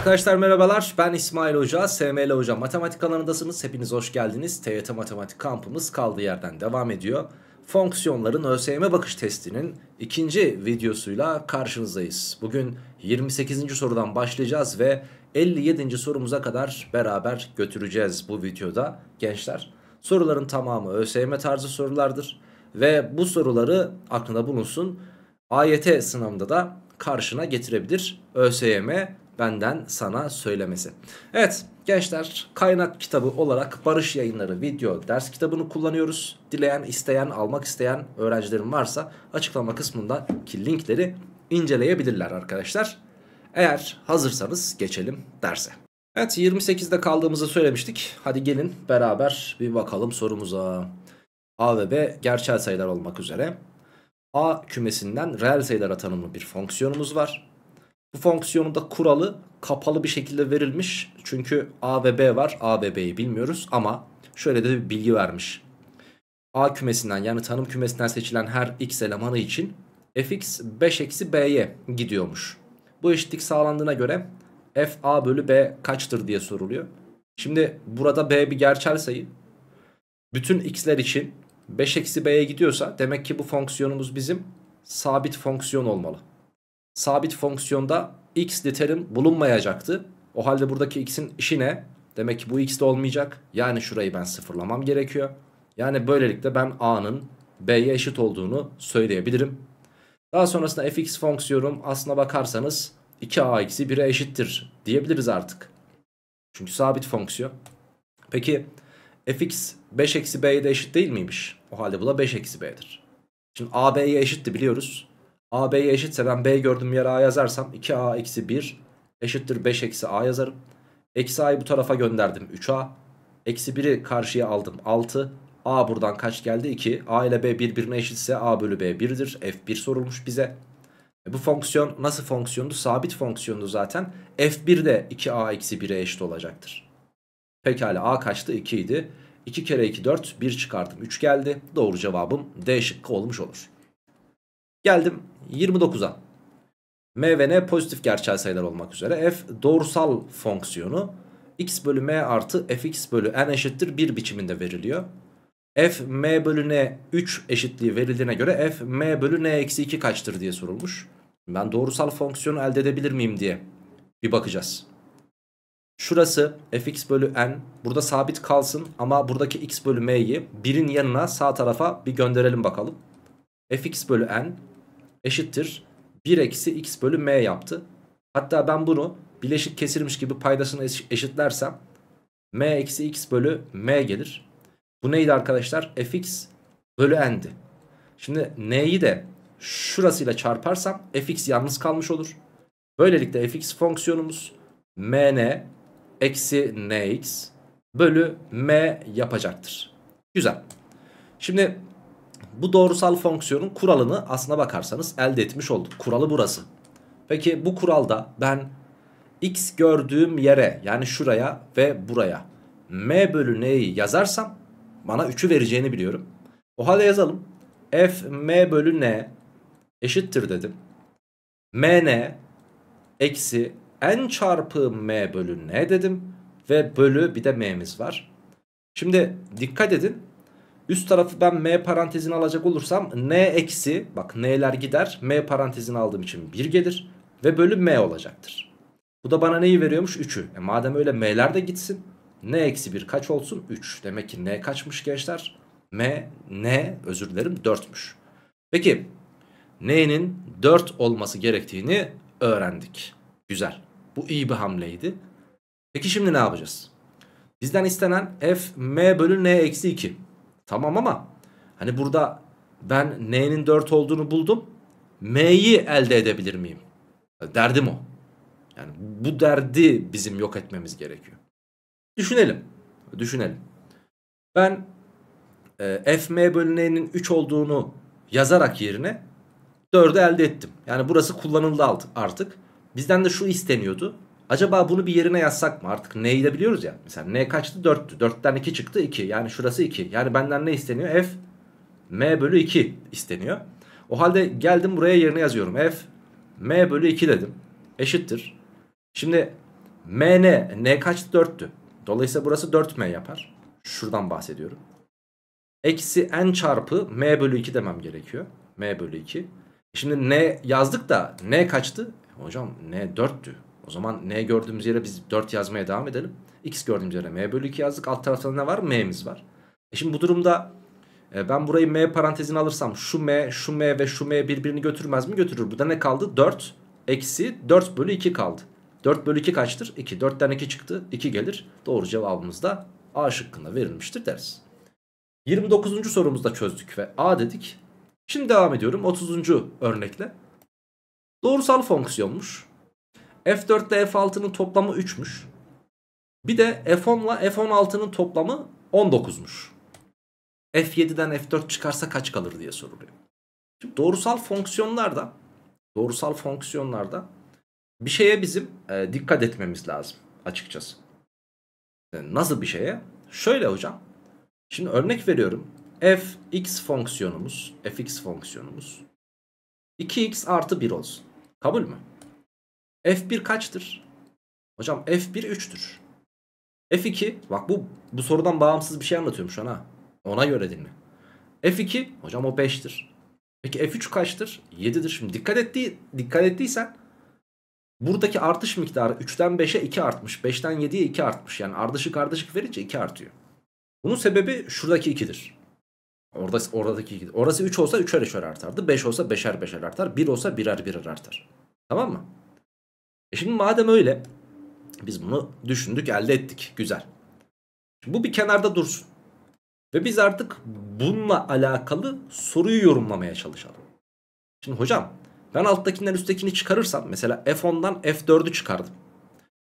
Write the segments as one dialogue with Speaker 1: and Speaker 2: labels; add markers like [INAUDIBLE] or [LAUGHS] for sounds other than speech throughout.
Speaker 1: Arkadaşlar merhabalar ben İsmail Hoca, SML Hoca Matematik kanalındasınız. Hepiniz hoş geldiniz. TYT Matematik kampımız kaldığı yerden devam ediyor. Fonksiyonların ÖSYM bakış testinin ikinci videosuyla karşınızdayız. Bugün 28. sorudan başlayacağız ve 57. sorumuza kadar beraber götüreceğiz bu videoda gençler. Soruların tamamı ÖSYM tarzı sorulardır ve bu soruları aklında bulunsun. AYT sınavında da karşına getirebilir. ÖSYM benden sana söylemesi. Evet gençler kaynak kitabı olarak Barış Yayınları video ders kitabını kullanıyoruz. Dileyen, isteyen, almak isteyen öğrencilerim varsa açıklama kısmındaki linkleri inceleyebilirler arkadaşlar. Eğer hazırsanız geçelim derse. Evet 28'de kaldığımızı söylemiştik. Hadi gelin beraber bir bakalım sorumuza. A ve B gerçel sayılar olmak üzere. A kümesinden reel sayılara tanımlı bir fonksiyonumuz var. Bu fonksiyonun da kuralı kapalı bir şekilde verilmiş. Çünkü A ve B var. A ve B'yi bilmiyoruz ama şöyle de bir bilgi vermiş. A kümesinden yani tanım kümesinden seçilen her x elemanı için fx 5 eksi b'ye gidiyormuş. Bu eşitlik sağlandığına göre f a bölü b kaçtır diye soruluyor. Şimdi burada b bir gerçel sayı. Bütün x'ler için 5 eksi b'ye gidiyorsa demek ki bu fonksiyonumuz bizim sabit fonksiyon olmalı sabit fonksiyonda x literim bulunmayacaktı. O halde buradaki x'in işi ne? Demek ki bu x de olmayacak. Yani şurayı ben sıfırlamam gerekiyor. Yani böylelikle ben a'nın b'ye eşit olduğunu söyleyebilirim. Daha sonrasında fx fonksiyonum aslına bakarsanız 2a eksi 1'e eşittir diyebiliriz artık. Çünkü sabit fonksiyon. Peki fx 5 eksi b'ye de eşit değil miymiş? O halde bu da 5 eksi b'dir. Şimdi a b'ye eşitti biliyoruz. A b eşitse ben B gördüm yere A yazarsam 2A eksi 1 eşittir 5 eksi A yazarım. Eksi A'yı bu tarafa gönderdim 3A. Eksi 1'i karşıya aldım 6. A buradan kaç geldi? 2. A ile B birbirine eşitse A bölü B 1'dir. F1 sorulmuş bize. E bu fonksiyon nasıl fonksiyondu? Sabit fonksiyondu zaten. F1 de 2A eksi 1'e eşit olacaktır. Pekala A kaçtı? 2 idi. 2 kere 2 4. 1 çıkardım. 3 geldi. Doğru cevabım D şıkkı olmuş olur. Geldim 29'a. M ve N pozitif gerçel sayılar olmak üzere. F doğrusal fonksiyonu x bölü m artı fx bölü n eşittir 1 biçiminde veriliyor. F m bölü n 3 eşitliği verildiğine göre f m bölü n eksi 2 kaçtır diye sorulmuş. Ben doğrusal fonksiyonu elde edebilir miyim diye bir bakacağız. Şurası fx bölü n burada sabit kalsın ama buradaki x bölü m'yi birin yanına sağ tarafa bir gönderelim bakalım. fx bölü n eşittir 1 eksi x bölü m yaptı. Hatta ben bunu bileşik kesirmiş gibi paydasını eşitlersem m eksi x bölü m gelir. Bu neydi arkadaşlar? fx bölü n'di. Şimdi n'yi de şurasıyla çarparsam fx yalnız kalmış olur. Böylelikle fx fonksiyonumuz mn eksi nx bölü m yapacaktır. Güzel. Şimdi bu doğrusal fonksiyonun kuralını aslına bakarsanız elde etmiş olduk. Kuralı burası. Peki bu kuralda ben x gördüğüm yere yani şuraya ve buraya m bölü n'yi yazarsam bana 3'ü vereceğini biliyorum. O halde yazalım. f m bölü n eşittir dedim. m n eksi n çarpı m bölü n dedim. Ve bölü bir de m'miz var. Şimdi dikkat edin Üst tarafı ben m parantezini alacak olursam n eksi bak n'ler gider m parantezini aldığım için 1 gelir ve bölü m olacaktır. Bu da bana neyi veriyormuş? 3'ü. E madem öyle m'ler de gitsin n eksi 1 kaç olsun? 3. Demek ki n kaçmış gençler? m n özür dilerim 4'müş. Peki n'nin 4 olması gerektiğini öğrendik. Güzel. Bu iyi bir hamleydi. Peki şimdi ne yapacağız? Bizden istenen f m bölü n eksi 2. Tamam ama hani burada ben n'nin 4 olduğunu buldum. M'yi elde edebilir miyim? Derdim o. Yani bu derdi bizim yok etmemiz gerekiyor. Düşünelim. Düşünelim. Ben e, FM bölü n'nin 3 olduğunu yazarak yerine 4'ü elde ettim. Yani burası kullanıldı artık. Bizden de şu isteniyordu. Acaba bunu bir yerine yazsak mı? Artık neyi de biliyoruz ya. Mesela n kaçtı? 4'tü. 4'ten 2 çıktı 2. Yani şurası 2. Yani benden ne isteniyor? F m bölü 2 isteniyor. O halde geldim buraya yerine yazıyorum. F m bölü 2 dedim. Eşittir. Şimdi m ne? n kaçtı? 4'tü. Dolayısıyla burası 4m yapar. Şuradan bahsediyorum. Eksi n çarpı m bölü 2 demem gerekiyor. m bölü 2. Şimdi n yazdık da n kaçtı? Hocam n 4'tü. O zaman n gördüğümüz yere biz 4 yazmaya devam edelim. x gördüğümüz yere m bölü 2 yazdık. Alt tarafta ne var? m'miz var. E şimdi bu durumda e, ben burayı m parantezine alırsam şu m, şu m ve şu m birbirini götürmez mi? Götürür. Bu da ne kaldı? 4 eksi 4 bölü 2 kaldı. 4 bölü 2 kaçtır? 2. 4'ten 2 çıktı. 2 gelir. Doğru cevabımız da A şıkkında verilmiştir deriz. 29. sorumuzda çözdük ve A dedik. Şimdi devam ediyorum 30. örnekle. Doğrusal fonksiyonmuş. F4 ile F6'nın toplamı 3'müş. Bir de F10 ile F16'nın toplamı 19'muş. F7'den F4 çıkarsa kaç kalır diye soruluyor. Şimdi doğrusal fonksiyonlarda doğrusal fonksiyonlarda bir şeye bizim e, dikkat etmemiz lazım açıkçası. E, nasıl bir şeye? Şöyle hocam. Şimdi örnek veriyorum. f x fonksiyonumuz, f x fonksiyonumuz 2x artı 1 olsun. Kabul mü? F1 kaçtır? Hocam F1 3'tür. F2 bak bu bu sorudan bağımsız bir şey anlatıyorum şu an ha. Ona göre dinle. F2 hocam o 5'tir. Peki F3 kaçtır? 7'dir. Şimdi dikkat etti dikkat ettiysen buradaki artış miktarı 3'ten 5'e 2 artmış. 5'ten 7'ye 2 artmış. Yani ardışık ardışık verince 2 artıyor. Bunun sebebi şuradaki 2'dir. Orada, oradaki 2'dir. Orası 3 olsa 3'er 3'er artardı. 5 olsa 5'er 5'er artar. 1 olsa 1'er 1'er artar. Tamam mı? E şimdi madem öyle biz bunu düşündük elde ettik güzel. Şimdi bu bir kenarda dursun. Ve biz artık bununla alakalı soruyu yorumlamaya çalışalım. Şimdi hocam ben alttakinden üsttekini çıkarırsam mesela f10'dan f4'ü çıkardım.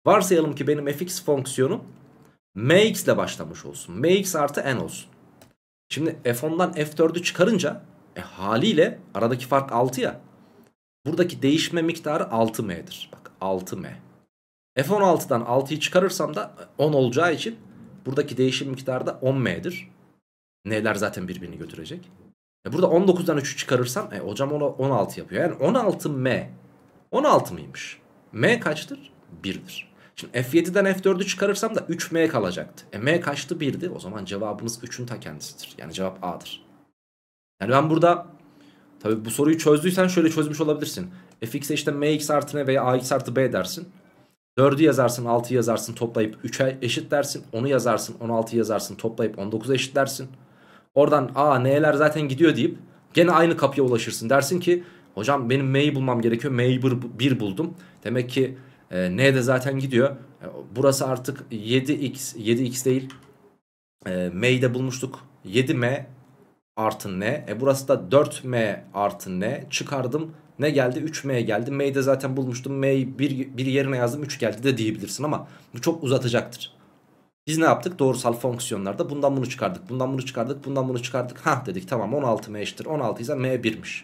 Speaker 1: Varsayalım ki benim fx fonksiyonu mx ile başlamış olsun. mx artı n olsun. Şimdi f10'dan f4'ü çıkarınca e, haliyle aradaki fark 6 ya. Buradaki değişme miktarı 6m'dir. Bak 16 m F16'dan 6'yı çıkarırsam da 10 olacağı için buradaki değişim miktarı da 10M'dir. N'ler zaten birbirini götürecek. E burada 19'dan 3'ü çıkarırsam e, hocam ona 16 yapıyor. Yani 16M 16 mıymış? M kaçtır? 1'dir. Şimdi F7'den F4'ü çıkarırsam da 3M kalacaktı. E M kaçtı? 1'di. O zaman cevabımız 3'ün ta kendisidir. Yani cevap A'dır. Yani ben burada tabi bu soruyu çözdüysen şöyle çözmüş olabilirsin fx'e işte mx artı ne veya ax artı b dersin. 4'ü yazarsın 6'ı yazarsın toplayıp 3'e eşit dersin. 10'u yazarsın 16'yı yazarsın toplayıp 19'a eşit dersin. Oradan a n'ler zaten gidiyor deyip gene aynı kapıya ulaşırsın. Dersin ki hocam benim m'yi bulmam gerekiyor. M'yi 1 buldum. Demek ki e, n de zaten gidiyor. E, burası artık 7x 7x değil. E, m'yi de bulmuştuk. 7m artı n. E burası da 4m artı n. Çıkardım. Ne geldi? 3M geldi. M'yi zaten bulmuştum. M'yi bir, bir yerine yazdım 3 geldi de diyebilirsin ama bu çok uzatacaktır. Biz ne yaptık? Doğrusal fonksiyonlarda bundan bunu çıkardık. Bundan bunu çıkardık. Bundan bunu çıkardık. Ha dedik tamam 16M eşittir. 16 ise M 1'miş.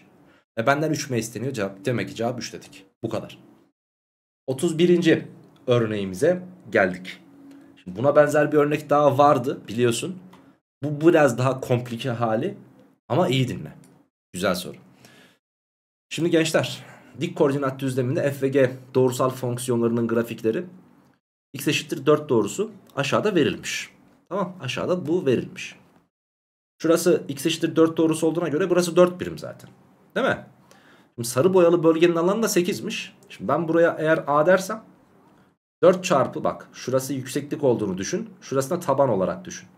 Speaker 1: E benden 3M isteniyor cevap. Demek ki cevap 3 dedik. Bu kadar. 31. örneğimize geldik. Şimdi buna benzer bir örnek daha vardı biliyorsun. Bu biraz daha komplike hali ama iyi dinle. Güzel soru. Şimdi gençler dik koordinat düzleminde f ve g doğrusal fonksiyonlarının grafikleri x eşittir 4 doğrusu aşağıda verilmiş. Tamam aşağıda bu verilmiş. Şurası x eşittir 4 doğrusu olduğuna göre burası 4 birim zaten. Değil mi? Şimdi sarı boyalı bölgenin alanı da 8'miş. Şimdi ben buraya eğer a dersem 4 çarpı bak şurası yükseklik olduğunu düşün. Şurasına taban olarak düşün.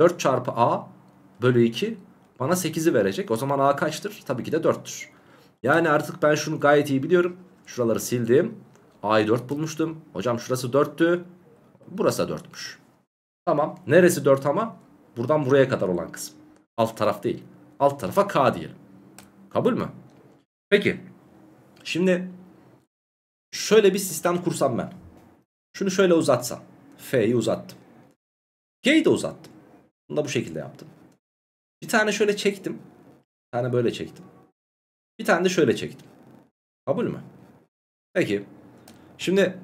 Speaker 1: 4 çarpı a bölü 2 bana 8'i verecek. O zaman a kaçtır? Tabii ki de 4'tür. Yani artık ben şunu gayet iyi biliyorum. Şuraları sildim. A'yı 4 bulmuştum. Hocam şurası 4'tü. Burası da 4'müş. Tamam. Neresi 4 ama? Buradan buraya kadar olan kısım. Alt taraf değil. Alt tarafa K diyelim. Kabul mü? Peki. Şimdi şöyle bir sistem kursam ben. Şunu şöyle uzatsam. F'yi uzattım. G'yi de uzattım. Bunu da bu şekilde yaptım. Bir tane şöyle çektim. Bir tane böyle çektim. Bir tane de şöyle çektim. Kabul mü? Peki. Şimdi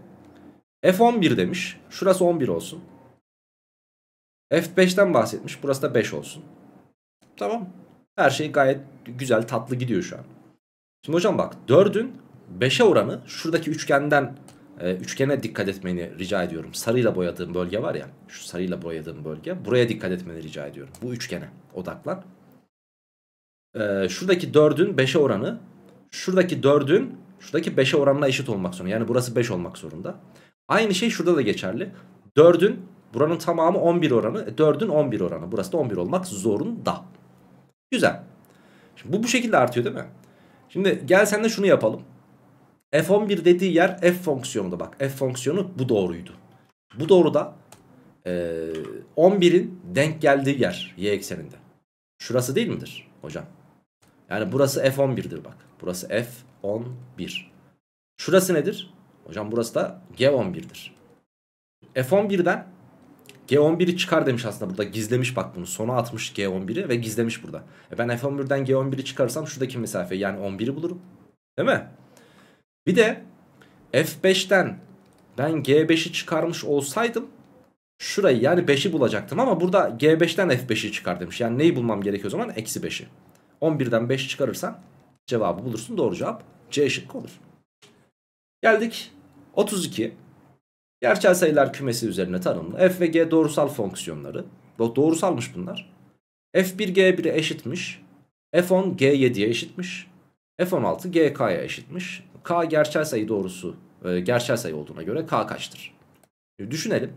Speaker 1: F11 demiş. Şurası 11 olsun. F5'ten bahsetmiş. Burası da 5 olsun. Tamam. Her şey gayet güzel tatlı gidiyor şu an. Şimdi hocam bak 4'ün 5'e oranı şuradaki üçgenden e, üçgene dikkat etmeni rica ediyorum. Sarıyla boyadığım bölge var ya. Şu sarıyla boyadığım bölge. Buraya dikkat etmeni rica ediyorum. Bu üçgene odaklan e, şuradaki 4'ün 5'e oranı şuradaki 4'ün şuradaki 5'e oranına eşit olmak zorunda. Yani burası 5 olmak zorunda. Aynı şey şurada da geçerli. 4'ün buranın tamamı 11 oranı. 4'ün e, 11 oranı. Burası da 11 olmak zorunda. Güzel. Şimdi bu bu şekilde artıyor değil mi? Şimdi gel sen de şunu yapalım. F11 dediği yer F fonksiyonunda bak. F fonksiyonu bu doğruydu. Bu doğru da e, 11'in denk geldiği yer y ekseninde. Şurası değil midir hocam? Yani burası F11'dir bak. Burası F11. Şurası nedir? Hocam burası da G11'dir. F11'den G11'i çıkar demiş aslında burada. Gizlemiş bak bunu. Sona atmış G11'i ve gizlemiş burada. E ben F11'den G11'i çıkarırsam şuradaki mesafe yani 11'i bulurum. Değil mi? Bir de F5'ten ben G5'i çıkarmış olsaydım şurayı yani 5'i bulacaktım ama burada G5'ten F5'i çıkar demiş. Yani neyi bulmam gerekiyor o zaman? Eksi 5'i. 11'den 5 çıkarırsan cevabı bulursun. Doğru cevap C şıkkı olur. Geldik 32. Gerçel sayılar kümesi üzerine tanımlı. F ve G doğrusal fonksiyonları. Doğrusalmış bunlar. F1 G1'e eşitmiş. F10 G7'ye eşitmiş. F16 GK'ya eşitmiş. K gerçel sayı doğrusu e, gerçel sayı olduğuna göre K kaçtır? Şimdi e, düşünelim.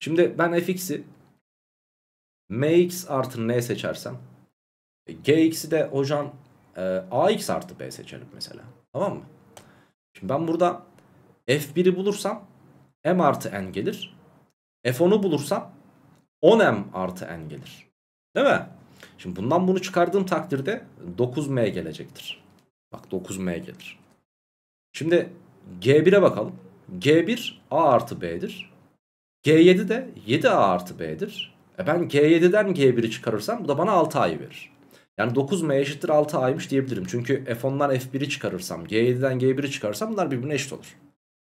Speaker 1: Şimdi ben fx'i mx artı n seçersem e, Gx'i de hocam e, AX artı B seçelim mesela. Tamam mı? Şimdi ben burada F1'i bulursam M artı N gelir. F10'u bulursam 10M artı N gelir. Değil mi? Şimdi bundan bunu çıkardığım takdirde 9M gelecektir. Bak 9M gelir. Şimdi G1'e bakalım. G1 A artı B'dir. G7 de 7A artı B'dir. E ben G7'den G1'i çıkarırsam bu da bana 6A'yı verir. Yani 9M eşittir 6A'ymış diyebilirim. Çünkü F10'dan F1'i çıkarırsam, G7'den G1'i çıkarırsam bunlar birbirine eşit olur.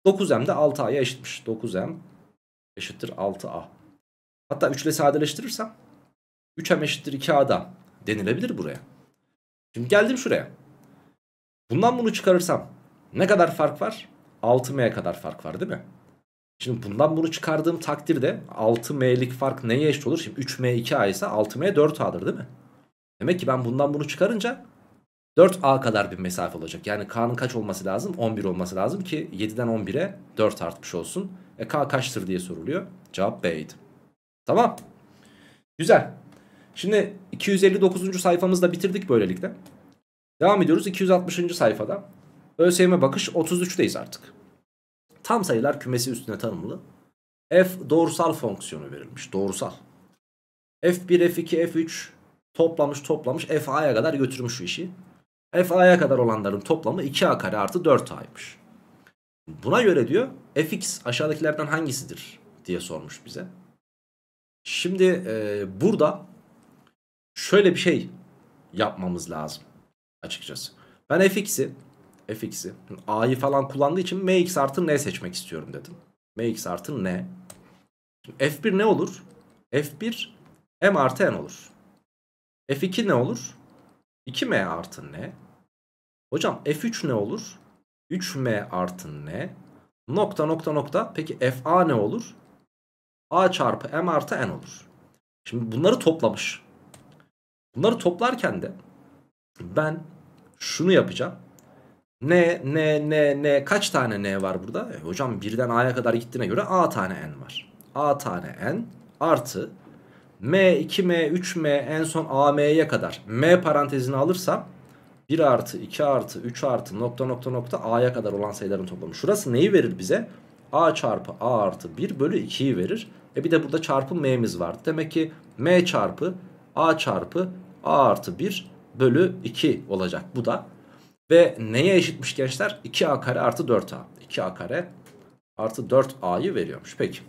Speaker 1: 9M de 6A'ya eşitmiş. 9M eşittir 6A. Hatta 3 ile sadeleştirirsem 3M eşittir 2A'da denilebilir buraya. Şimdi geldim şuraya. Bundan bunu çıkarırsam ne kadar fark var? 6M'ye kadar fark var değil mi? Şimdi bundan bunu çıkardığım takdirde 6M'lik fark neye eşit olur? Şimdi 3M 2A ise 6M 4A'dır değil mi? Demek ki ben bundan bunu çıkarınca 4A kadar bir mesafe olacak. Yani K'nın kaç olması lazım? 11 olması lazım ki 7'den 11'e 4 artmış olsun. E K kaçtır diye soruluyor. Cevap B'ydi. Tamam. Güzel. Şimdi 259. sayfamızda bitirdik böylelikle. Devam ediyoruz 260. sayfada. ÖSYM bakış 33'teyiz artık. Tam sayılar kümesi üstüne tanımlı. F doğrusal fonksiyonu verilmiş. Doğrusal. F1, F2, F3 Toplamış toplamış FA'ya kadar götürmüş şu işi. FA'ya kadar olanların toplamı 2A kare artı 4A'ymış. Buna göre diyor fx aşağıdakilerden hangisidir diye sormuş bize. Şimdi e, burada şöyle bir şey yapmamız lazım açıkçası. Ben fx'i fx'i a'yı falan kullandığı için mx artı n seçmek istiyorum dedim. mx artı n. f1 ne olur? f1 m artı n olur. F2 ne olur? 2m artı n. Hocam F3 ne olur? 3m artı n. Nokta nokta nokta. Peki FA ne olur? A çarpı M artı N olur. Şimdi bunları toplamış. Bunları toplarken de ben şunu yapacağım. N, N, N, N kaç tane N var burada? E, hocam birden A'ya kadar gittiğine göre A tane N var. A tane N artı M, 2M, 3M en son AM'ye kadar M parantezini alırsam 1 artı 2 artı 3 artı nokta nokta nokta A'ya kadar olan sayıların toplamı. Şurası neyi verir bize? A çarpı A artı 1 bölü 2'yi verir. E bir de burada çarpı M'miz vardı. Demek ki M çarpı A çarpı A artı 1 bölü 2 olacak bu da. Ve neye eşitmiş gençler? 2A kare artı 4A. 2A kare artı 4A'yı veriyormuş. Peki.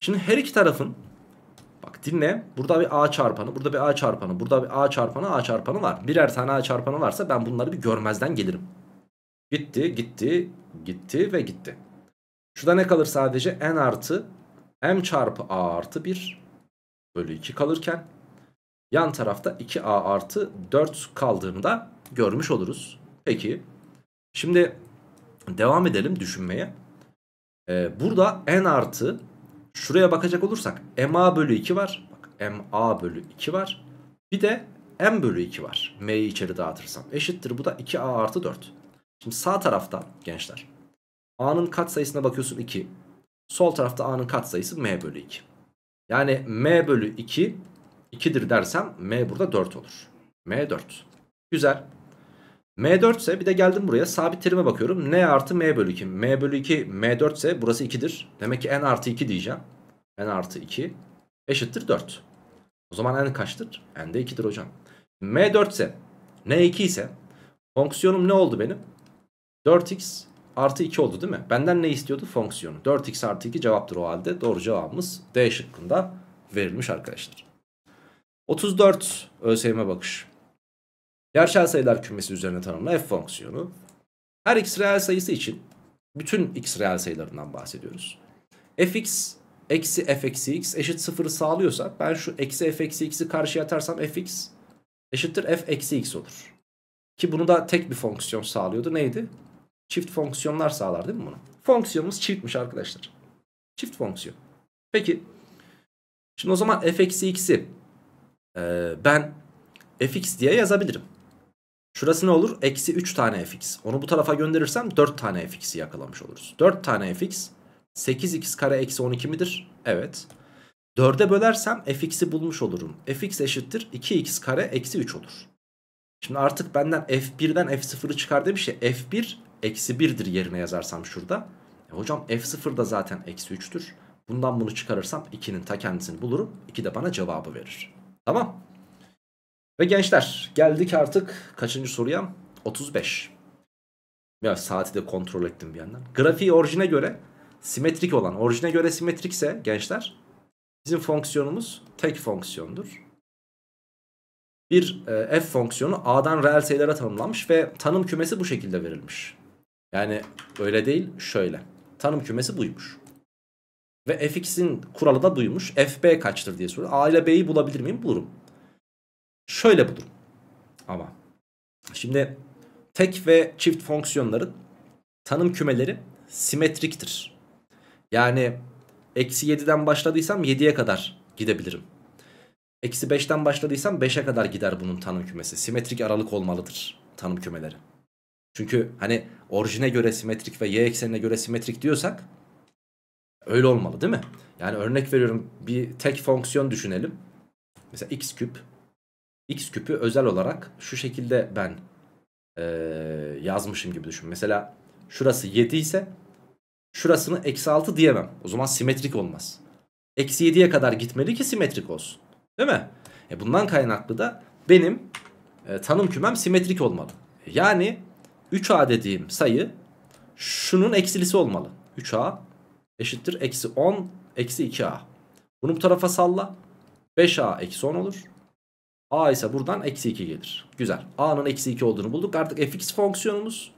Speaker 1: Şimdi her iki tarafın dinle. Burada bir A çarpanı, burada bir A çarpanı, burada bir A çarpanı, A çarpanı var. Birer tane A çarpanı varsa ben bunları bir görmezden gelirim. Gitti, gitti, gitti ve gitti. Şurada ne kalır sadece? N artı M çarpı A artı 1 bölü 2 kalırken yan tarafta 2A artı 4 kaldığını da görmüş oluruz. Peki şimdi devam edelim düşünmeye. Ee, burada N artı Şuraya bakacak olursak MA bölü 2 var. Bak MA bölü 2 var. Bir de M bölü 2 var. M'yi içeri dağıtırsam. Eşittir bu da 2A artı 4. Şimdi sağ tarafta gençler. A'nın kat sayısına bakıyorsun 2. Sol tarafta A'nın kat sayısı M bölü 2. Yani M bölü 2 2'dir dersem M burada 4 olur. M 4. Güzel. M4 ise bir de geldim buraya sabit terime bakıyorum. N artı M bölü 2. M bölü 2 M4 ise burası 2'dir. Demek ki N artı 2 diyeceğim. N artı 2 eşittir 4. O zaman N kaçtır? N de 2'dir hocam. M4 ise N2 ise fonksiyonum ne oldu benim? 4x artı 2 oldu değil mi? Benden ne istiyordu? Fonksiyonu. 4x artı 2 cevaptır o halde. Doğru cevabımız D şıkkında verilmiş arkadaşlar. 34 ÖSYM bakış. Gerçel sayılar kümesi üzerine tanımlı f fonksiyonu. Her x reel sayısı için bütün x reel sayılarından bahsediyoruz. fx eksi f eksi x eşit sıfırı sağlıyorsa ben şu eksi f eksi x'i karşıya atarsam fx eşittir f eksi x olur. Ki bunu da tek bir fonksiyon sağlıyordu. Neydi? Çift fonksiyonlar sağlar değil mi bunu? Fonksiyonumuz çiftmiş arkadaşlar. Çift fonksiyon. Peki. Şimdi o zaman f eksi x'i e, ben fx diye yazabilirim. Şurası ne olur? Eksi 3 tane fx. Onu bu tarafa gönderirsem 4 tane fx'i yakalamış oluruz. 4 tane fx 8x kare eksi 12 midir? Evet. 4'e bölersem fx'i bulmuş olurum. fx eşittir 2x kare eksi 3 olur. Şimdi artık benden f1'den f0'ı çıkar demiş ya f1 eksi 1'dir yerine yazarsam şurada. E hocam f0 da zaten eksi 3'tür. Bundan bunu çıkarırsam 2'nin ta kendisini bulurum. 2 de bana cevabı verir. Tamam. Ve gençler geldik artık kaçıncı soruya? 35. Ya saati de kontrol ettim bir yandan. Grafiği orijine göre simetrik olan, orijine göre simetrikse gençler bizim fonksiyonumuz tek fonksiyondur. Bir e, f fonksiyonu a'dan reel sayılara tanımlanmış ve tanım kümesi bu şekilde verilmiş. Yani öyle değil şöyle. Tanım kümesi buymuş. Ve fx'in kuralı da buymuş. fb kaçtır diye soruyor. a ile b'yi bulabilir miyim? Bulurum. Şöyle bu durum. Ama şimdi tek ve çift fonksiyonların tanım kümeleri simetriktir. Yani eksi 7'den başladıysam 7'ye kadar gidebilirim. Eksi 5'ten başladıysam 5'e kadar gider bunun tanım kümesi. Simetrik aralık olmalıdır tanım kümeleri. Çünkü hani orijine göre simetrik ve y eksenine göre simetrik diyorsak öyle olmalı değil mi? Yani örnek veriyorum bir tek fonksiyon düşünelim. Mesela x küp x küpü özel olarak şu şekilde ben e, yazmışım gibi düşün. Mesela şurası 7 ise şurasını eksi 6 diyemem. O zaman simetrik olmaz. Eksi 7'ye kadar gitmeli ki simetrik olsun. Değil mi? E bundan kaynaklı da benim e, tanım kümem simetrik olmalı. Yani 3a dediğim sayı şunun eksilisi olmalı. 3a eşittir eksi 10 eksi 2a. Bunu bu tarafa salla. 5a eksi 10 olur. A ise buradan eksi 2 gelir. Güzel. A'nın eksi 2 olduğunu bulduk. Artık fx fonksiyonumuz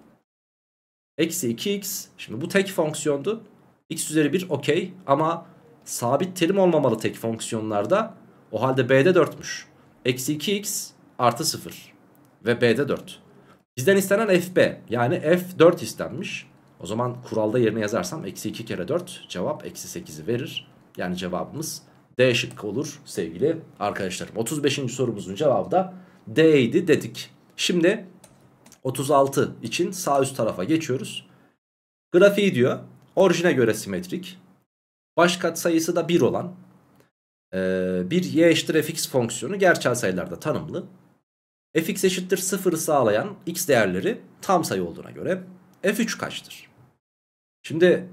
Speaker 1: eksi 2x. Şimdi bu tek fonksiyondu. x üzeri 1 okey ama sabit terim olmamalı tek fonksiyonlarda. O halde b'de 4'müş. Eksi 2x artı 0 ve b'de 4. Bizden istenen fb yani f 4 istenmiş. O zaman kuralda yerine yazarsam eksi 2 kere 4 cevap eksi 8'i verir. Yani cevabımız D şıkkı olur sevgili arkadaşlarım. 35. sorumuzun cevabı da D idi dedik. Şimdi 36 için sağ üst tarafa geçiyoruz. Grafiği diyor. Orijine göre simetrik. Baş sayısı da 1 olan e, bir y eşittir fx fonksiyonu gerçel sayılarda tanımlı. fx eşittir 0'ı sağlayan x değerleri tam sayı olduğuna göre f3 kaçtır? Şimdi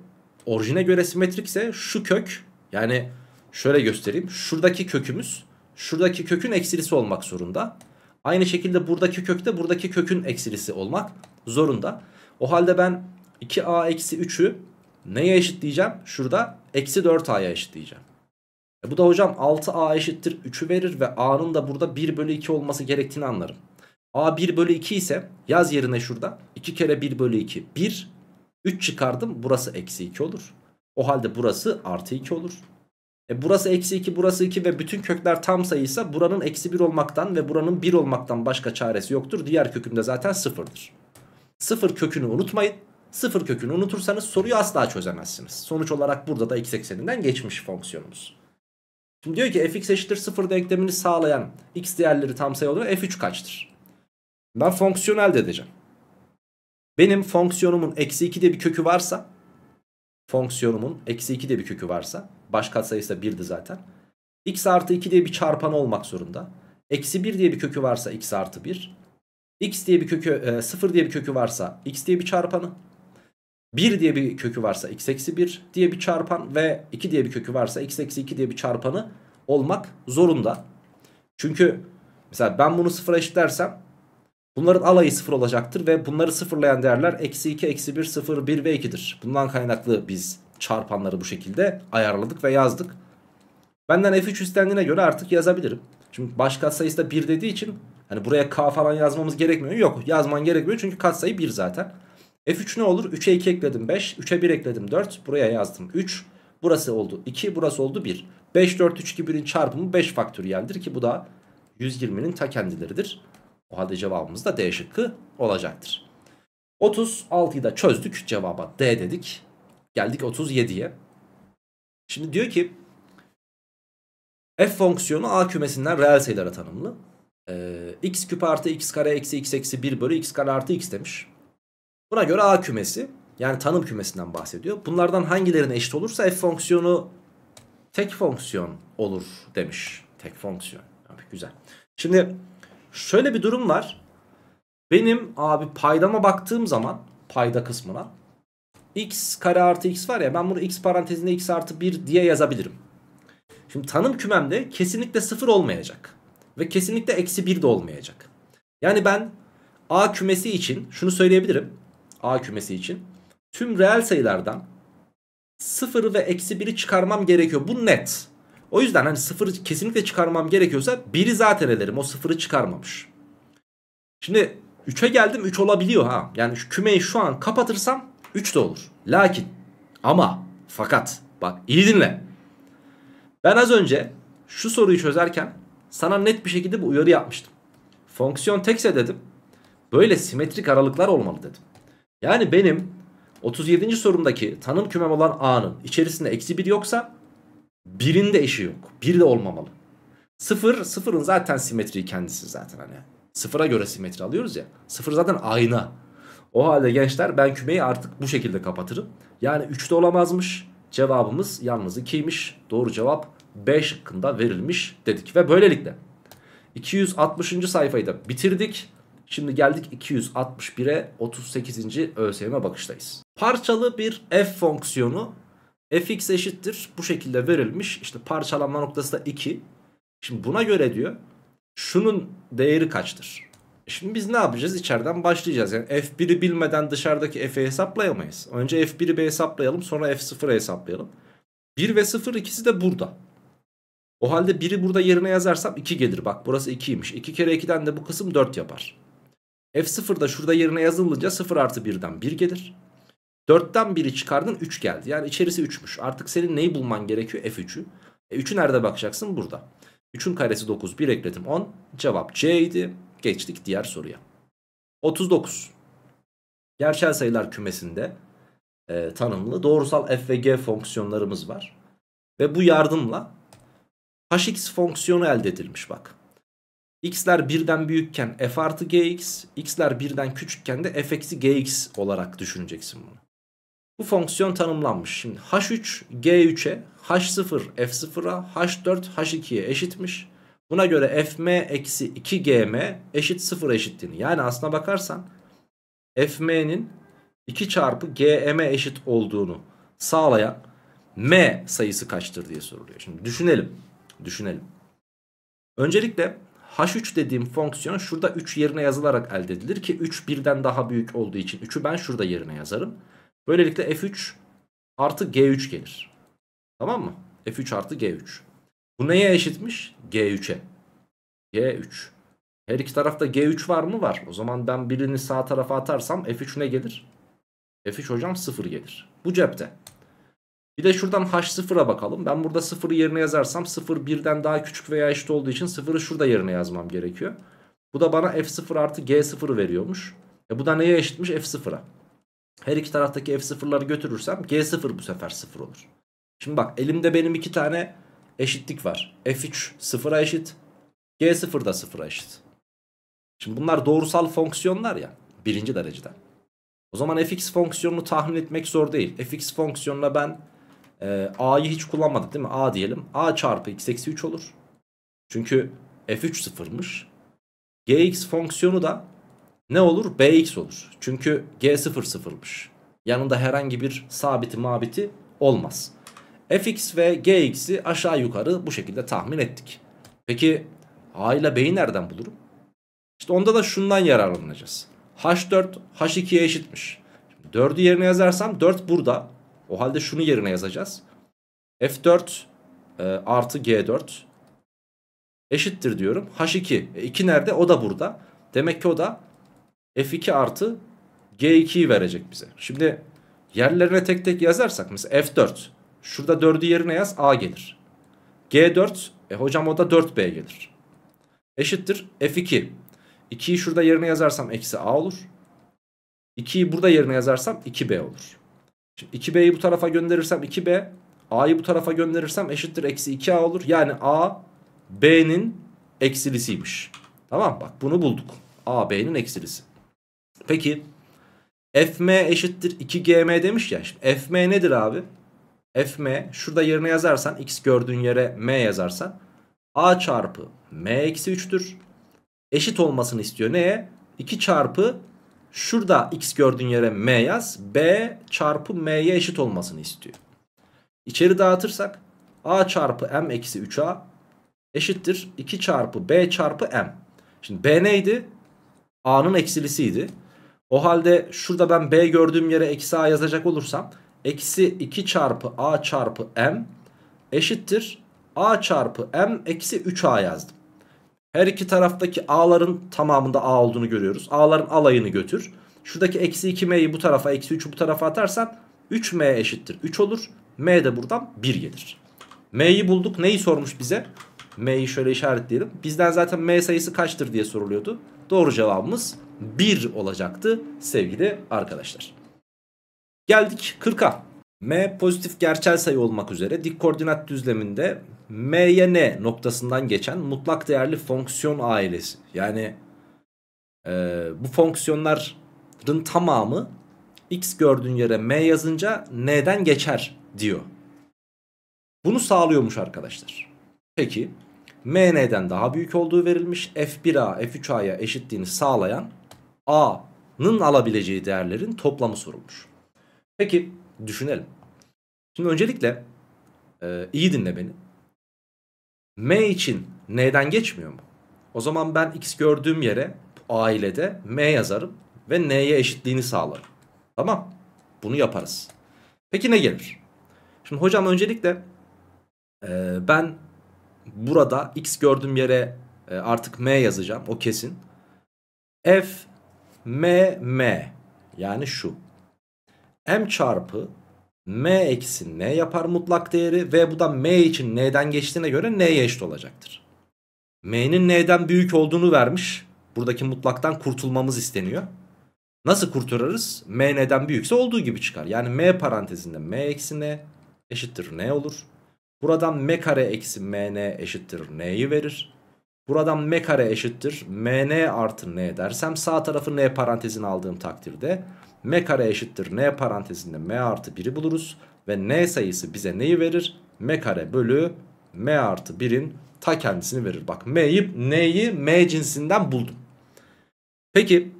Speaker 1: orijine göre simetrikse şu kök yani Şöyle göstereyim. Şuradaki kökümüz şuradaki kökün eksilisi olmak zorunda. Aynı şekilde buradaki kök de buradaki kökün eksilisi olmak zorunda. O halde ben 2a eksi 3'ü neye eşitleyeceğim? Şurada eksi 4a'ya eşitleyeceğim. E bu da hocam 6a eşittir 3'ü verir ve a'nın da burada 1 bölü 2 olması gerektiğini anlarım. a 1 bölü 2 ise yaz yerine şurada 2 kere 1 bölü 2 1 3 çıkardım burası eksi 2 olur. O halde burası artı 2 olur. E burası eksi 2 burası 2 ve bütün kökler tam sayıysa buranın eksi 1 olmaktan ve buranın 1 olmaktan başka çaresi yoktur. Diğer köküm de zaten sıfırdır. Sıfır kökünü unutmayın. Sıfır kökünü unutursanız soruyu asla çözemezsiniz. Sonuç olarak burada da x ekseninden geçmiş fonksiyonumuz. Şimdi diyor ki fx eşittir sıfır denklemini sağlayan x değerleri tam sayı olduğunda f3 kaçtır? Ben fonksiyonel elde edeceğim. Benim fonksiyonumun eksi de bir kökü varsa fonksiyonumun eksi de bir kökü varsa Baş katsayısı da 1'di zaten. X artı 2 diye bir çarpan olmak zorunda. Eksi 1 diye bir kökü varsa x artı 1. X diye bir kökü, e, 0 diye bir kökü varsa x diye bir çarpanı. 1 diye bir kökü varsa x eksi 1 diye bir çarpan ve 2 diye bir kökü varsa x eksi 2 diye bir çarpanı olmak zorunda. Çünkü mesela ben bunu sıfıra eşitlersem bunların alayı sıfır olacaktır ve bunları sıfırlayan değerler eksi 2, eksi 1, 0, 1 ve 2'dir. Bundan kaynaklı biz çarpanları bu şekilde ayarladık ve yazdık. Benden F3 istendiğine göre artık yazabilirim. Çünkü baş katsayısı da 1 dediği için hani buraya K falan yazmamız gerekmiyor. Yok yazman gerekmiyor çünkü katsayı 1 zaten. F3 ne olur? 3'e 2 ekledim 5. 3'e 1 ekledim 4. Buraya yazdım 3. Burası oldu 2. Burası oldu 1. 5, 4, 3, 2, 1'in çarpımı 5 faktöriyeldir ki bu da 120'nin ta kendileridir. O halde cevabımız da D şıkkı olacaktır. 30, da çözdük. Cevaba D dedik. Geldik 37'ye. Şimdi diyor ki f fonksiyonu a kümesinden reel sayılara tanımlı. Ee, x küp artı x kare eksi x eksi 1 bölü x kare artı x demiş. Buna göre a kümesi yani tanım kümesinden bahsediyor. Bunlardan hangilerine eşit olursa f fonksiyonu tek fonksiyon olur demiş. Tek fonksiyon. Abi güzel. Şimdi şöyle bir durum var. Benim abi paydama baktığım zaman payda kısmına x kare artı x var ya ben bunu x parantezinde x artı 1 diye yazabilirim. Şimdi tanım kümemde kesinlikle 0 olmayacak. Ve kesinlikle eksi 1 de olmayacak. Yani ben A kümesi için şunu söyleyebilirim. A kümesi için tüm reel sayılardan 0 ve eksi 1'i çıkarmam gerekiyor. Bu net. O yüzden hani 0'ı kesinlikle çıkarmam gerekiyorsa 1'i zaten ederim. O 0'ı çıkarmamış. Şimdi 3'e geldim 3 olabiliyor ha. Yani şu kümeyi şu an kapatırsam 3 de olur. Lakin ama fakat bak iyi dinle. Ben az önce şu soruyu çözerken sana net bir şekilde bu uyarı yapmıştım. Fonksiyon tekse dedim. Böyle simetrik aralıklar olmalı dedim. Yani benim 37. sorumdaki tanım kümem olan A'nın içerisinde eksi 1 yoksa birinde eşi yok. Bir de olmamalı. Sıfır, sıfırın zaten simetriği kendisi zaten hani. Sıfıra göre simetri alıyoruz ya. Sıfır zaten ayna. O halde gençler ben kümeyi artık bu şekilde kapatırım. Yani 3'te olamazmış. Cevabımız yalnız 2'ymiş. Doğru cevap B hakkında verilmiş dedik. Ve böylelikle 260. sayfayı da bitirdik. Şimdi geldik 261'e 38. ÖSYM bakıştayız. Parçalı bir f fonksiyonu fx eşittir bu şekilde verilmiş. İşte parçalanma noktası da 2. Şimdi buna göre diyor şunun değeri kaçtır? Şimdi biz ne yapacağız? İçeriden başlayacağız. Yani F1'i bilmeden dışarıdaki F'i hesaplayamayız. Önce F1'i bir hesaplayalım sonra F0'ı hesaplayalım. 1 ve 0 ikisi de burada. O halde 1'i burada yerine yazarsam 2 gelir. Bak burası 2'ymiş. 2 kere 2'den de bu kısım 4 yapar. F0 da şurada yerine yazılınca 0 artı 1'den 1 gelir. 4'ten 1'i çıkardın 3 geldi. Yani içerisi 3'müş. Artık senin neyi bulman gerekiyor? F3'ü. E 3'ü nerede bakacaksın? Burada. 3'ün karesi 9. 1 ekledim 10. Cevap C idi. Geçtik diğer soruya. 39. Gerçel sayılar kümesinde e, tanımlı doğrusal f ve g fonksiyonlarımız var. Ve bu yardımla hx fonksiyonu elde edilmiş bak. x'ler birden büyükken f artı gx, x'ler birden küçükken de f eksi gx olarak düşüneceksin bunu. Bu fonksiyon tanımlanmış. Şimdi h3 g3'e, h0 f0'a, h4 h2'ye eşitmiş. Buna göre fm eksi 2gm eşit 0 eşitliğini. Yani aslına bakarsan fm'nin 2 çarpı gm eşit olduğunu sağlayan m sayısı kaçtır diye soruluyor. Şimdi düşünelim. Düşünelim. Öncelikle h3 dediğim fonksiyon şurada 3 yerine yazılarak elde edilir ki 3 birden daha büyük olduğu için 3'ü ben şurada yerine yazarım. Böylelikle f3 artı g3 gelir. Tamam mı? f3 artı g3. Bu neye eşitmiş? G3'e. G3. Her iki tarafta G3 var mı? Var. O zaman ben birini sağ tarafa atarsam F3 ne gelir? F3 hocam 0 gelir. Bu cepte. Bir de şuradan H0'a bakalım. Ben burada 0'ı yerine yazarsam 0 1'den daha küçük veya eşit olduğu için 0'ı şurada yerine yazmam gerekiyor. Bu da bana F0 artı G0 veriyormuş. E bu da neye eşitmiş? F0'a. Her iki taraftaki F0'ları götürürsem G0 bu sefer 0 olur. Şimdi bak elimde benim iki tane eşitlik var. F3 sıfıra eşit. G0 da sıfıra eşit. Şimdi bunlar doğrusal fonksiyonlar ya. Birinci dereceden. O zaman fx fonksiyonunu tahmin etmek zor değil. fx fonksiyonuna ben e, a'yı hiç kullanmadık değil mi? a diyelim. a çarpı x eksi 3 olur. Çünkü f3 sıfırmış. gx fonksiyonu da ne olur? bx olur. Çünkü g sıfır sıfırmış. Yanında herhangi bir sabiti mabiti olmaz fx ve gx'i aşağı yukarı bu şekilde tahmin ettik. Peki a ile b'yi nereden bulurum? İşte onda da şundan yararlanacağız. h4 h2'ye eşitmiş. 4'ü yerine yazarsam 4 burada. O halde şunu yerine yazacağız. f4 e, artı g4 eşittir diyorum. h2. E, 2 nerede? O da burada. Demek ki o da f2 artı g2'yi verecek bize. Şimdi yerlerine tek tek yazarsak mesela f4 Şurada 4'ü yerine yaz A gelir. G4 e hocam o da 4B gelir. Eşittir F2. 2'yi şurada yerine yazarsam eksi A olur. 2'yi burada yerine yazarsam 2B olur. Şimdi 2B'yi bu tarafa gönderirsem 2B. A'yı bu tarafa gönderirsem eşittir eksi 2A olur. Yani A B'nin eksilisiymiş. Tamam bak bunu bulduk. A B'nin eksilisi. Peki FM eşittir 2GM demiş ya. Şimdi FM nedir abi? fm şurada yerine yazarsan x gördüğün yere m yazarsan a çarpı m eksi 3'tür. Eşit olmasını istiyor neye? 2 çarpı şurada x gördüğün yere m yaz b çarpı m'ye eşit olmasını istiyor. İçeri dağıtırsak a çarpı m eksi 3a eşittir 2 çarpı b çarpı m. Şimdi b neydi? a'nın eksilisiydi. O halde şurada ben b gördüğüm yere eksi a yazacak olursam eksi 2 çarpı a çarpı m eşittir. a çarpı m eksi 3a yazdım. Her iki taraftaki a'ların tamamında a olduğunu görüyoruz. A'ların alayını götür. Şuradaki eksi 2m'yi bu tarafa eksi 3'ü bu tarafa atarsan 3m eşittir 3 olur. m de buradan 1 gelir. m'yi bulduk. Neyi sormuş bize? m'yi şöyle işaretleyelim. Bizden zaten m sayısı kaçtır diye soruluyordu. Doğru cevabımız 1 olacaktı sevgili arkadaşlar. Geldik 40'a. M pozitif gerçel sayı olmak üzere dik koordinat düzleminde M'ye N noktasından geçen mutlak değerli fonksiyon ailesi. Yani e, bu fonksiyonların tamamı x gördüğün yere M yazınca N'den geçer diyor. Bunu sağlıyormuş arkadaşlar. Peki MN'den daha büyük olduğu verilmiş F1A F3A'ya eşitliğini sağlayan A'nın alabileceği değerlerin toplamı sorulmuş. Peki düşünelim. Şimdi öncelikle e, iyi dinle beni. M için N'den geçmiyor mu? O zaman ben X gördüğüm yere ailede M yazarım ve N'ye eşitliğini sağlarım. Tamam. Bunu yaparız. Peki ne gelir? Şimdi hocam öncelikle e, ben burada X gördüğüm yere e, artık M yazacağım. O kesin. F M M yani şu m çarpı m eksi n yapar mutlak değeri ve bu da m için n'den geçtiğine göre n'ye eşit olacaktır. m'nin n'den büyük olduğunu vermiş. Buradaki mutlaktan kurtulmamız isteniyor. Nasıl kurtarırız? m n'den büyükse olduğu gibi çıkar. Yani m parantezinde m eksi n eşittir n olur. Buradan m kare eksi mn eşittir n'yi verir. Buradan m kare eşittir mn artı n dersem sağ tarafı n parantezine aldığım takdirde m kare eşittir n parantezinde m artı 1'i buluruz. Ve n sayısı bize neyi verir? m kare bölü m artı 1'in ta kendisini verir. Bak m'yi n'yi m cinsinden buldum. Peki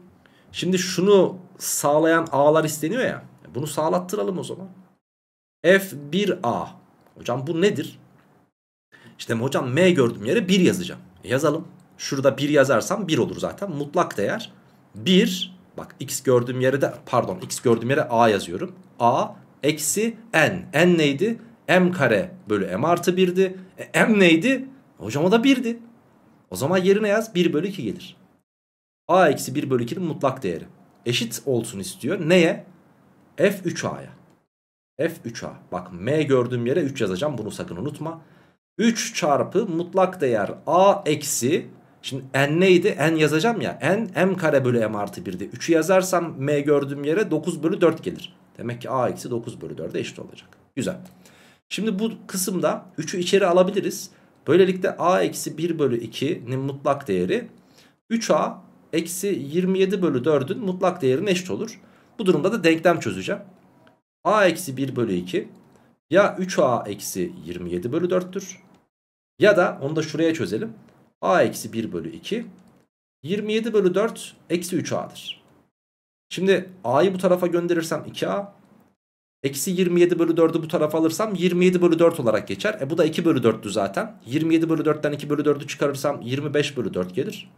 Speaker 1: şimdi şunu sağlayan a'lar isteniyor ya. Bunu sağlattıralım o zaman. F1A. Hocam bu nedir? İşte hocam M gördüğüm yere 1 yazacağım. E, yazalım. Şurada 1 yazarsam 1 olur zaten. Mutlak değer 1 Bak x gördüğüm yere de pardon x gördüğüm yere a yazıyorum. A eksi n. n neydi? m kare bölü m artı 1'di. E, m neydi? Hocam o da 1'di. O zaman yerine yaz 1 bölü 2 gelir. a eksi 1 bölü 2'nin mutlak değeri. Eşit olsun istiyor. Neye? f3a'ya. f3a. Bak m gördüğüm yere 3 yazacağım bunu sakın unutma. 3 çarpı mutlak değer a eksi Şimdi n neydi? n yazacağım ya. n m kare bölü m artı 1'di. 3'ü yazarsam m gördüğüm yere 9 bölü 4 gelir. Demek ki a eksi 9 bölü 4'e eşit olacak. Güzel. Şimdi bu kısımda 3'ü içeri alabiliriz. Böylelikle a eksi 1 bölü 2'nin mutlak değeri 3a eksi 27 bölü 4'ün mutlak değerine eşit olur. Bu durumda da denklem çözeceğim. a eksi 1 bölü 2 ya 3a eksi 27 bölü 4'tür ya da onu da şuraya çözelim. A eksi 1 bölü 2. 27 bölü 4 eksi 3A'dır. Şimdi A'yı bu tarafa gönderirsem 2A. Eksi 27 bölü 4'ü bu tarafa alırsam 27 bölü 4 olarak geçer. E bu da 2 bölü 4'tü zaten. 27 bölü 4'ten 2 bölü 4'ü çıkarırsam 25 bölü 4 gelir.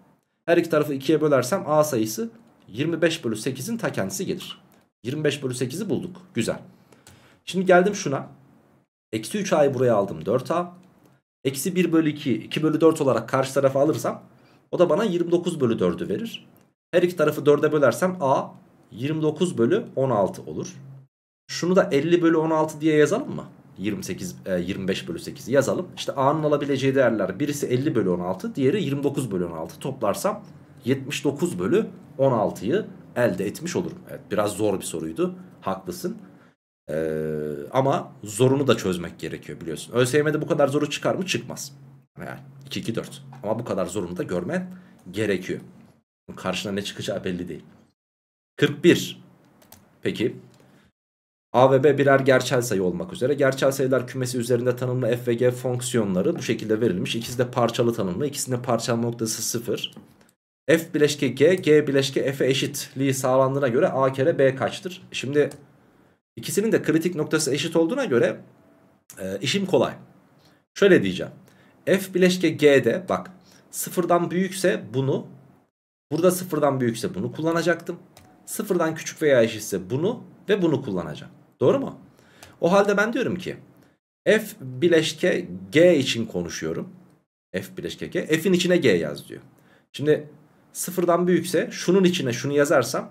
Speaker 1: Her iki tarafı 2'ye bölersem A sayısı 25 bölü 8'in ta kendisi gelir. 25 bölü 8'i bulduk. Güzel. Şimdi geldim şuna. Eksi 3A'yı buraya aldım 4A. Eksi 1 bölü 2, 2 bölü 4 olarak karşı tarafa alırsam o da bana 29 bölü 4'ü verir. Her iki tarafı 4'e bölersem A 29 bölü 16 olur. Şunu da 50 bölü 16 diye yazalım mı? 28, 25 e, bölü 8 yazalım. İşte A'nın alabileceği değerler birisi 50 bölü 16 diğeri 29 bölü 16 toplarsam 79 bölü 16'yı elde etmiş olurum. Evet biraz zor bir soruydu haklısın. Ee, ama zorunu da çözmek gerekiyor biliyorsun. ÖSYM'de bu kadar zoru çıkar mı? Çıkmaz. Yani 2-2-4. Ama bu kadar zorunu da görmen gerekiyor. Karşına ne çıkacağı belli değil. 41. Peki. A ve B birer gerçel sayı olmak üzere. Gerçel sayılar kümesi üzerinde tanımlı f ve g fonksiyonları bu şekilde verilmiş. İkisi de parçalı tanımlı. İkisinde parçalı noktası 0. F bileşke g, g bileşke f'e eşitliği sağlandığına göre a kere b kaçtır? Şimdi İkisinin de kritik noktası eşit olduğuna göre e, işim kolay. Şöyle diyeceğim. F bileşke G'de bak sıfırdan büyükse bunu burada sıfırdan büyükse bunu kullanacaktım. Sıfırdan küçük veya eşitse bunu ve bunu kullanacağım. Doğru mu? O halde ben diyorum ki F bileşke G için konuşuyorum. F bileşke G. F'in içine G yaz diyor. Şimdi sıfırdan büyükse şunun içine şunu yazarsam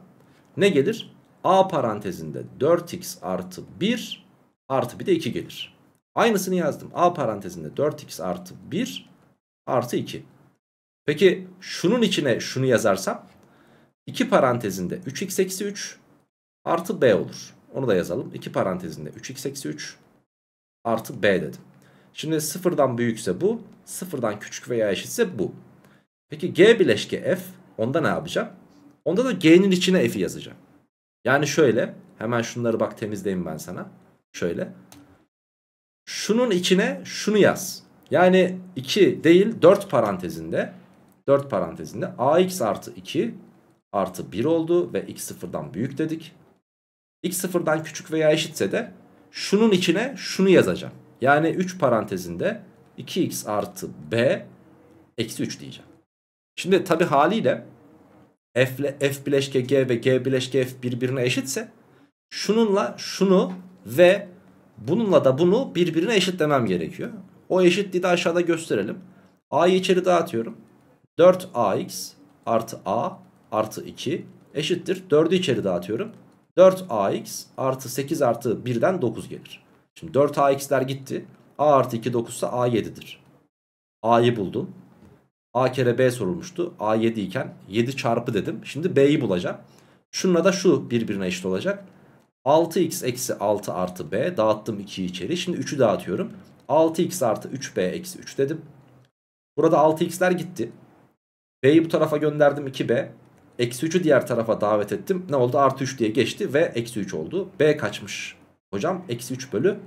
Speaker 1: ne gelir? A parantezinde 4x artı 1 artı bir de 2 gelir. Aynısını yazdım. A parantezinde 4x artı 1 artı 2. Peki şunun içine şunu yazarsam 2 parantezinde 3x eksi 3 artı b olur. Onu da yazalım. 2 parantezinde 3x eksi 3 artı b dedim. Şimdi sıfırdan büyükse bu. Sıfırdan küçük veya eşitse bu. Peki g bileşke f. Onda ne yapacağım? Onda da g'nin içine f'i yazacağım. Yani şöyle hemen şunları bak temizleyeyim ben sana. Şöyle. Şunun içine şunu yaz. Yani 2 değil 4 parantezinde 4 parantezinde ax artı 2 artı 1 oldu ve x sıfırdan büyük dedik. x sıfırdan küçük veya eşitse de şunun içine şunu yazacağım. Yani 3 parantezinde 2x artı b eksi 3 diyeceğim. Şimdi tabi haliyle F, F bileşke G ve G bileşke F birbirine eşitse şununla şunu ve bununla da bunu birbirine eşitlemem gerekiyor. O eşitliği de aşağıda gösterelim. A'yı içeri dağıtıyorum. 4AX artı A artı 2 eşittir. 4'ü içeri dağıtıyorum. 4AX artı 8 artı 1'den 9 gelir. Şimdi 4AX'ler gitti. A artı 2 9 ise A 7'dir. A'yı buldum. A kere B sorulmuştu. A 7 iken 7 çarpı dedim. Şimdi B'yi bulacağım. Şununla da şu birbirine eşit olacak. 6x eksi 6 artı B. Dağıttım 2'yi içeri. Şimdi 3'ü dağıtıyorum. 6x artı 3B eksi 3 dedim. Burada 6x'ler gitti. B'yi bu tarafa gönderdim 2B. Eksi 3'ü diğer tarafa davet ettim. Ne oldu? Artı 3 diye geçti ve eksi 3 oldu. B kaçmış? Hocam eksi 3 bölü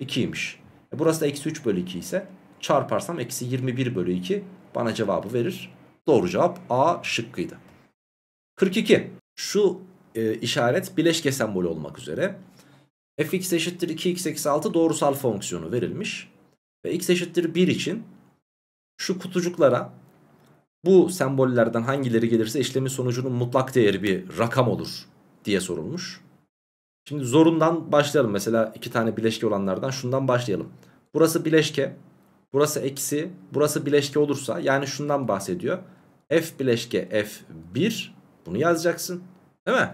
Speaker 1: 2'ymiş. E, burası da eksi 3 bölü 2 ise çarparsam eksi 21 bölü 2 bana cevabı verir. Doğru cevap A şıkkıydı. 42. Şu e, işaret bileşke sembolü olmak üzere. fx eşittir 2x eksi 6 doğrusal fonksiyonu verilmiş. Ve x eşittir 1 için şu kutucuklara bu sembollerden hangileri gelirse işlemin sonucunun mutlak değeri bir rakam olur diye sorulmuş. Şimdi zorundan başlayalım. Mesela iki tane bileşke olanlardan şundan başlayalım. Burası bileşke. Burası eksi. Burası bileşke olursa yani şundan bahsediyor. F bileşke F1 bunu yazacaksın. Değil mi?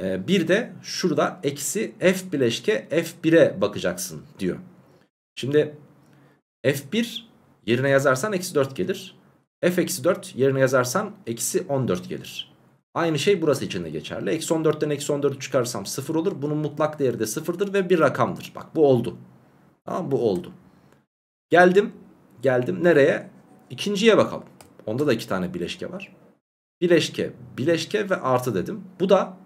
Speaker 1: Ee, bir de şurada eksi F bileşke F1'e bakacaksın diyor. Şimdi F1 yerine yazarsan eksi 4 gelir. F eksi 4 yerine yazarsan eksi 14 gelir. Aynı şey burası için de geçerli. Eksi 14'ten eksi 14'ü çıkarsam 0 olur. Bunun mutlak değeri de 0'dır ve bir rakamdır. Bak bu oldu. Tamam bu oldu. Geldim. Geldim nereye? İkinciye bakalım. Onda da iki tane bileşke var. Bileşke, bileşke ve artı dedim. Bu da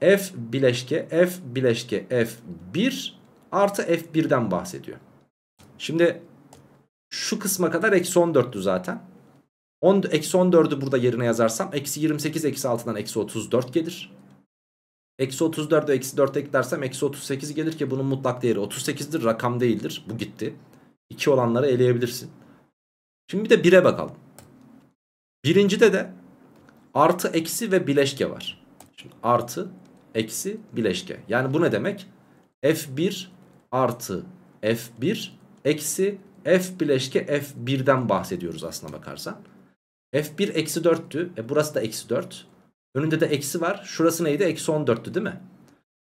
Speaker 1: f bileşke, f bileşke, f1 artı f1'den bahsediyor. Şimdi şu kısma kadar eksi 14'tü zaten. Eksi 14'ü burada yerine yazarsam eksi 28 eksi 6'dan eksi 34 gelir. Eksi 34'ü eksi 4 eklersem eksi 38 gelir ki bunun mutlak değeri 38'dir rakam değildir. Bu gitti. 2 olanları eleyebilirsin. Şimdi bir de 1'e bakalım. Birincide de artı eksi ve bileşke var. Şimdi artı eksi bileşke. Yani bu ne demek? F1 artı F1 eksi F bileşke F1'den bahsediyoruz aslına bakarsan. F1 eksi 4'tü. E burası da eksi 4. Önünde de eksi var. Şurası neydi? Eksi 14'tü değil mi?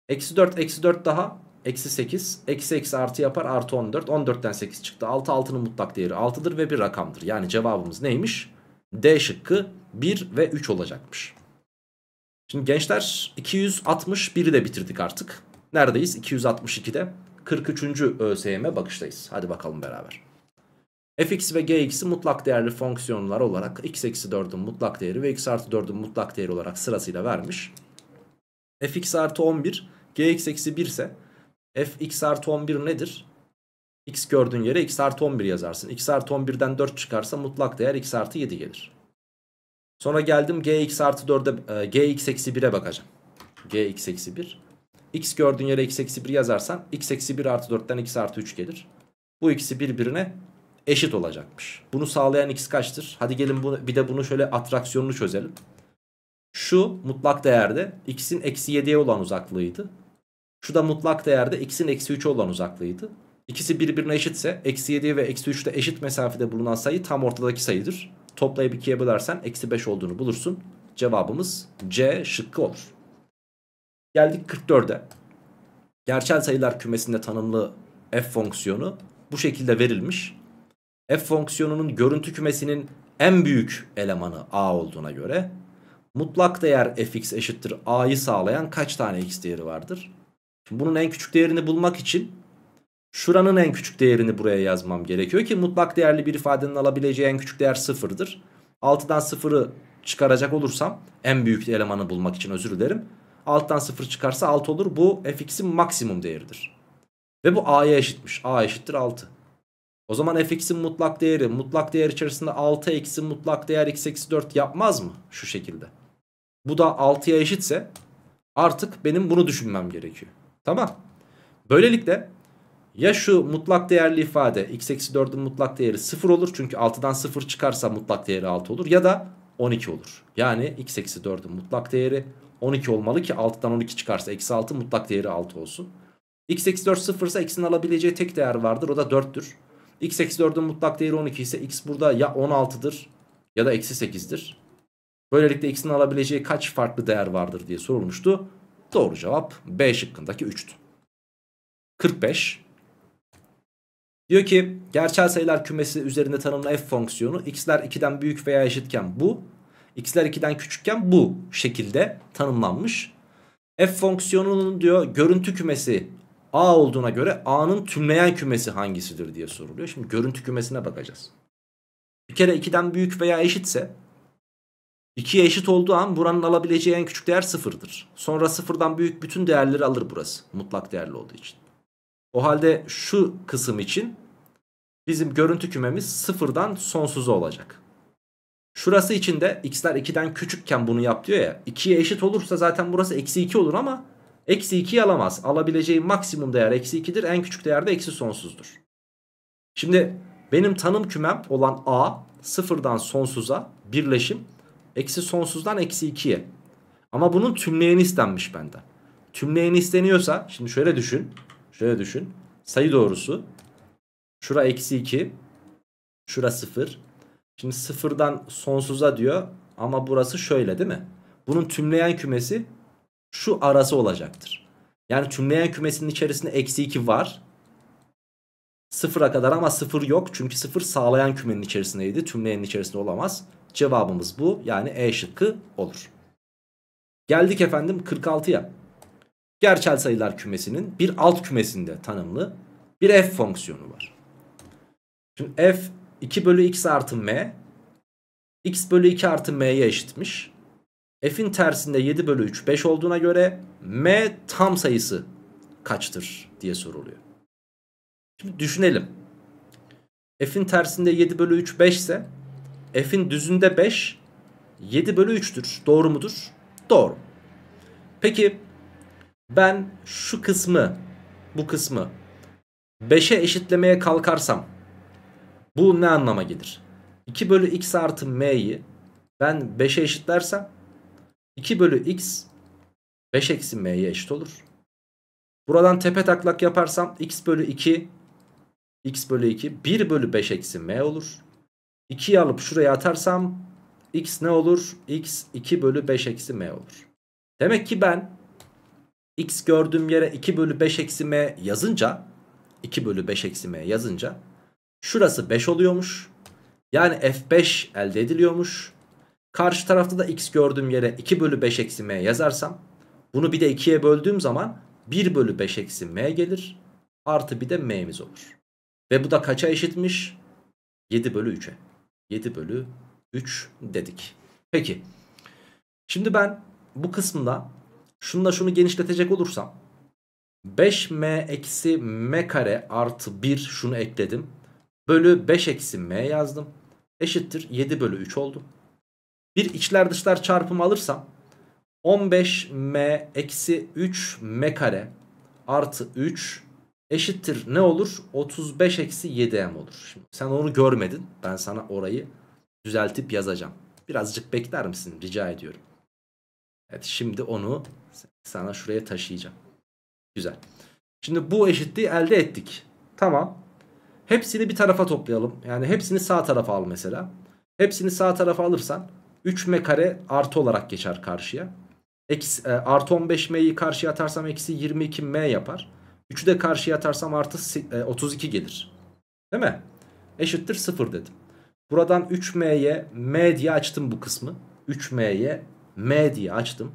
Speaker 1: Eksi 4 eksi 4 daha Eksi 8. Eksi eksi artı yapar artı 14. 14'ten 8 çıktı. 6 6'nın mutlak değeri 6'dır ve bir rakamdır. Yani cevabımız neymiş? D şıkkı 1 ve 3 olacakmış. Şimdi gençler 261'i de bitirdik artık. Neredeyiz? 262'de. 43. ÖSYM bakıştayız. Hadi bakalım beraber. fx ve gx'i mutlak değerli fonksiyonlar olarak x eksi 4'ün mutlak değeri ve x artı 4'ün mutlak değeri olarak sırasıyla vermiş. fx artı 11 gx eksi 1 ise f(x x artı 11 nedir? X gördüğün yere x artı 11 yazarsın. X artı 11'den 4 çıkarsa mutlak değer x artı 7 gelir. Sonra geldim gx artı 4'e gx eksi 1'e bakacağım. gx eksi 1. X gördüğün yere x eksi 1 yazarsan x eksi 1 artı 4'ten x artı 3 gelir. Bu ikisi birbirine eşit olacakmış. Bunu sağlayan x kaçtır? Hadi gelin bu, bir de bunu şöyle atraksiyonunu çözelim. Şu mutlak değerde x'in eksi 7'ye olan uzaklığıydı. Şu da mutlak değerde x'in eksi 3 olan uzaklığıydı. İkisi birbirine eşitse eksi 7 ve eksi 3'te eşit mesafede bulunan sayı tam ortadaki sayıdır. Toplayıp 2'ye bölersen eksi 5 olduğunu bulursun. Cevabımız C şıkkı olur. Geldik 44'e. Gerçel sayılar kümesinde tanımlı f fonksiyonu bu şekilde verilmiş. F fonksiyonunun görüntü kümesinin en büyük elemanı a olduğuna göre mutlak değer fx eşittir a'yı sağlayan kaç tane x değeri vardır? Şimdi bunun en küçük değerini bulmak için şuranın en küçük değerini buraya yazmam gerekiyor ki mutlak değerli bir ifadenin alabileceği en küçük değer sıfırdır. 6'dan 0'ı çıkaracak olursam en büyük elemanı bulmak için özür dilerim. 6'dan 0 çıkarsa 6 olur. Bu fx'in maksimum değeridir. Ve bu a'ya eşitmiş. a eşittir 6. O zaman fx'in mutlak değeri mutlak değer içerisinde 6 eksi mutlak değer x eksi 4 yapmaz mı? Şu şekilde. Bu da 6'ya eşitse artık benim bunu düşünmem gerekiyor. Tamam. Böylelikle ya şu mutlak değerli ifade x eksi 4'ün mutlak değeri 0 olur. Çünkü 6'dan 0 çıkarsa mutlak değeri 6 olur. Ya da 12 olur. Yani x eksi 4'ün mutlak değeri 12 olmalı ki 6'dan 12 çıkarsa eksi 6 mutlak değeri 6 olsun. x eksi 4 0 ise x'in alabileceği tek değer vardır o da 4'tür. x eksi 4'ün mutlak değeri 12 ise x burada ya 16'dır ya da eksi 8'dir. Böylelikle x'in alabileceği kaç farklı değer vardır diye sorulmuştu. Doğru cevap B şıkkındaki 3'tü. 45. Diyor ki gerçel sayılar kümesi üzerinde tanımlı f fonksiyonu x'ler 2'den büyük veya eşitken bu, x'ler 2'den küçükken bu şekilde tanımlanmış. F fonksiyonunun diyor görüntü kümesi A olduğuna göre A'nın tümleyen kümesi hangisidir diye soruluyor. Şimdi görüntü kümesine bakacağız. Bir kere 2'den büyük veya eşitse 2'ye eşit olduğu an buranın alabileceği en küçük değer sıfırdır. Sonra sıfırdan büyük bütün değerleri alır burası. Mutlak değerli olduğu için. O halde şu kısım için bizim görüntü kümemiz sıfırdan sonsuza olacak. Şurası için de x'ler 2'den küçükken bunu yap diyor ya. 2'ye eşit olursa zaten burası eksi 2 olur ama eksi 2'yi alamaz. Alabileceği maksimum değer eksi 2'dir. En küçük değer de eksi sonsuzdur. Şimdi benim tanım kümem olan a sıfırdan sonsuza birleşim Eksi sonsuzdan eksi 2'ye. Ama bunun tümleyeni istenmiş benden. Tümleyeni isteniyorsa şimdi şöyle düşün. Şöyle düşün. Sayı doğrusu. Şura eksi 2. Şura 0. Şimdi sıfırdan sonsuza diyor. Ama burası şöyle değil mi? Bunun tümleyen kümesi şu arası olacaktır. Yani tümleyen kümesinin içerisinde eksi 2 var. Sıfıra kadar ama sıfır yok. Çünkü sıfır sağlayan kümenin içerisindeydi. Tümleyenin içerisinde olamaz. Cevabımız bu. Yani E şıkkı olur. Geldik efendim 46'ya. Gerçel sayılar kümesinin bir alt kümesinde tanımlı bir f fonksiyonu var. Şimdi f 2 bölü x artı m x bölü 2 artı m'ye eşitmiş. F'in tersinde 7 bölü 3 5 olduğuna göre m tam sayısı kaçtır diye soruluyor. Şimdi düşünelim. F'in tersinde 7 bölü 3 5 ise F'in düzünde 5 7 bölü 3'tür. Doğru mudur? Doğru. Peki ben şu kısmı bu kısmı 5'e eşitlemeye kalkarsam bu ne anlama gelir? 2 bölü x artı m'yi ben 5'e eşitlersem 2 bölü x 5 eksi m'ye eşit olur. Buradan tepe taklak yaparsam x bölü 2 x bölü 2 1 bölü 5 eksi m olur. 2'yi alıp şuraya atarsam x ne olur? x 2 bölü 5 eksi m olur. Demek ki ben x gördüğüm yere 2 bölü 5 eksi m yazınca 2 bölü 5 eksi m yazınca şurası 5 oluyormuş. Yani f5 elde ediliyormuş. Karşı tarafta da x gördüğüm yere 2 bölü 5 eksi m yazarsam bunu bir de 2'ye böldüğüm zaman 1 bölü 5 eksi m gelir. Artı bir de m'miz olur. Ve bu da kaça eşitmiş? 7 bölü 3'e. 7 bölü 3 dedik. Peki. Şimdi ben bu kısımda da şunu genişletecek olursam 5m eksi m kare artı 1 şunu ekledim. Bölü 5 eksi m yazdım. Eşittir 7 bölü 3 oldu. Bir içler dışlar çarpımı alırsam 15m eksi 3 m kare artı 3 eşittir ne olur? 35 eksi 7m olur. Şimdi sen onu görmedin. Ben sana orayı düzeltip yazacağım. Birazcık bekler misin? Rica ediyorum. Evet şimdi onu sana şuraya taşıyacağım. Güzel. Şimdi bu eşitliği elde ettik. Tamam. Hepsini bir tarafa toplayalım. Yani hepsini sağ tarafa al mesela. Hepsini sağ tarafa alırsan 3m kare artı olarak geçer karşıya. Eksi, e, artı 15m'yi karşıya atarsam eksi 22m yapar. 3'ü de karşıya atarsam artı 32 e, gelir. Değil mi? Eşittir 0 dedim. Buradan 3m'ye m diye açtım bu kısmı. 3m'ye m diye açtım.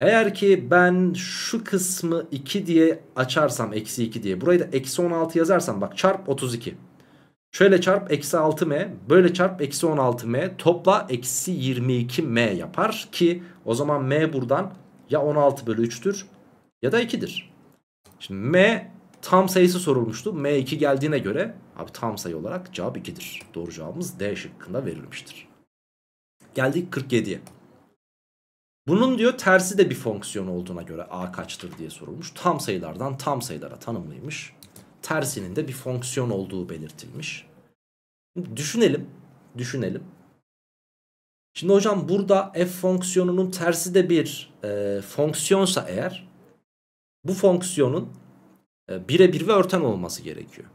Speaker 1: Eğer ki ben şu kısmı 2 diye açarsam eksi 2 diye burayı da eksi 16 yazarsam bak çarp 32. Şöyle çarp eksi 6m böyle çarp eksi 16m topla eksi 22m yapar ki o zaman m buradan ya 16 bölü 3'tür ya da 2'dir. Şimdi M tam sayısı sorulmuştu. M2 geldiğine göre abi tam sayı olarak cevap 2'dir. Doğru cevabımız D şıkkında verilmiştir. Geldik 47'ye. Bunun diyor tersi de bir fonksiyon olduğuna göre A kaçtır diye sorulmuş. Tam sayılardan tam sayılara tanımlıymış. Tersinin de bir fonksiyon olduğu belirtilmiş. düşünelim. Düşünelim. Şimdi hocam burada f fonksiyonunun tersi de bir e, fonksiyonsa eğer bu fonksiyonun e, birebir ve örten olması gerekiyor.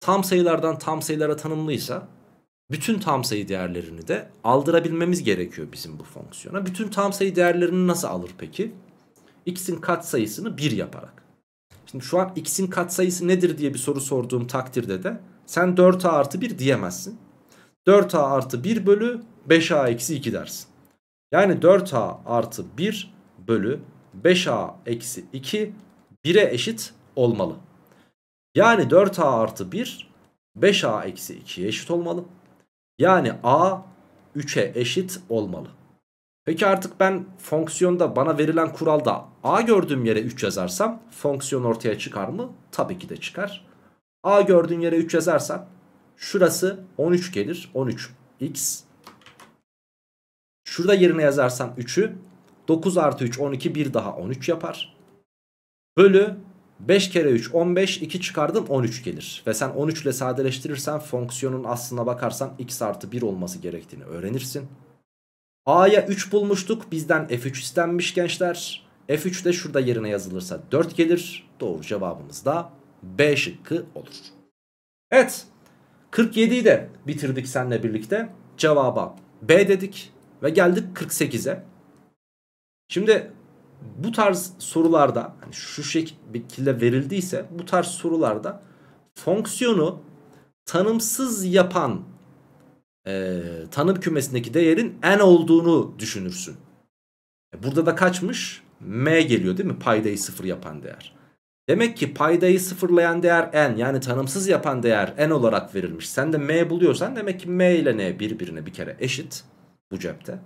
Speaker 1: Tam sayılardan tam sayılara tanımlıysa bütün tam sayı değerlerini de aldırabilmemiz gerekiyor bizim bu fonksiyona. Bütün tam sayı değerlerini nasıl alır peki? X'in katsayısını 1 yaparak. Şimdi şu an x'in katsayısı nedir diye bir soru sorduğum takdirde de sen 4a artı 1 diyemezsin. 4a artı 1 bölü 5a eksi 2 dersin. Yani 4a artı 1 bölü 5a eksi 2 1'e eşit olmalı. Yani 4a artı 1 5a eksi 2'ye eşit olmalı. Yani a 3'e eşit olmalı. Peki artık ben fonksiyonda bana verilen kuralda a gördüğüm yere 3 yazarsam fonksiyon ortaya çıkar mı? Tabii ki de çıkar. a gördüğün yere 3 yazarsan şurası 13 gelir. 13x. Şurada yerine yazarsam 3'ü 9 artı 3 12 1 daha 13 yapar. Bölü 5 kere 3 15 2 çıkardın 13 gelir. Ve sen 13 ile sadeleştirirsen fonksiyonun aslına bakarsan x artı 1 olması gerektiğini öğrenirsin. A'ya 3 bulmuştuk bizden F3 istenmiş gençler. F3 de şurada yerine yazılırsa 4 gelir. Doğru cevabımız da B şıkkı olur. Evet 47'yi de bitirdik seninle birlikte. Cevaba B dedik ve geldik 48'e. Şimdi bu tarz sorularda hani şu şekilde verildiyse bu tarz sorularda fonksiyonu tanımsız yapan e, tanım kümesindeki değerin n olduğunu düşünürsün. E, burada da kaçmış? m geliyor değil mi? Paydayı sıfır yapan değer. Demek ki paydayı sıfırlayan değer n yani tanımsız yapan değer n olarak verilmiş. Sen de m buluyorsan demek ki m ile n birbirine bir kere eşit bu cepte.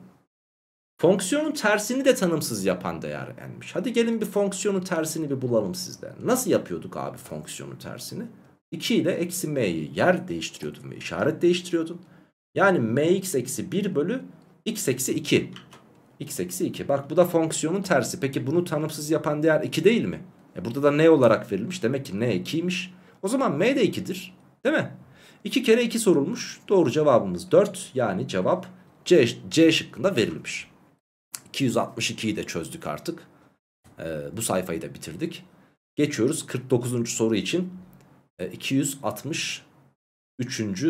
Speaker 1: Fonksiyonun tersini de tanımsız yapan değer n'miş. Hadi gelin bir fonksiyonun tersini bir bulalım sizden. Nasıl yapıyorduk abi fonksiyonun tersini? 2 ile eksi m'yi yer değiştiriyordun, ve işaret değiştiriyordun. Yani mx eksi 1 bölü x eksi 2. x eksi 2. Bak bu da fonksiyonun tersi. Peki bunu tanımsız yapan değer 2 değil mi? E burada da n olarak verilmiş. Demek ki n 2'ymiş. O zaman m de 2'dir. Değil mi? 2 kere 2 sorulmuş. Doğru cevabımız 4. Yani cevap C, C şıkkında verilmiş. 262'yi de çözdük artık. E, bu sayfayı da bitirdik. Geçiyoruz 49. soru için e, 263.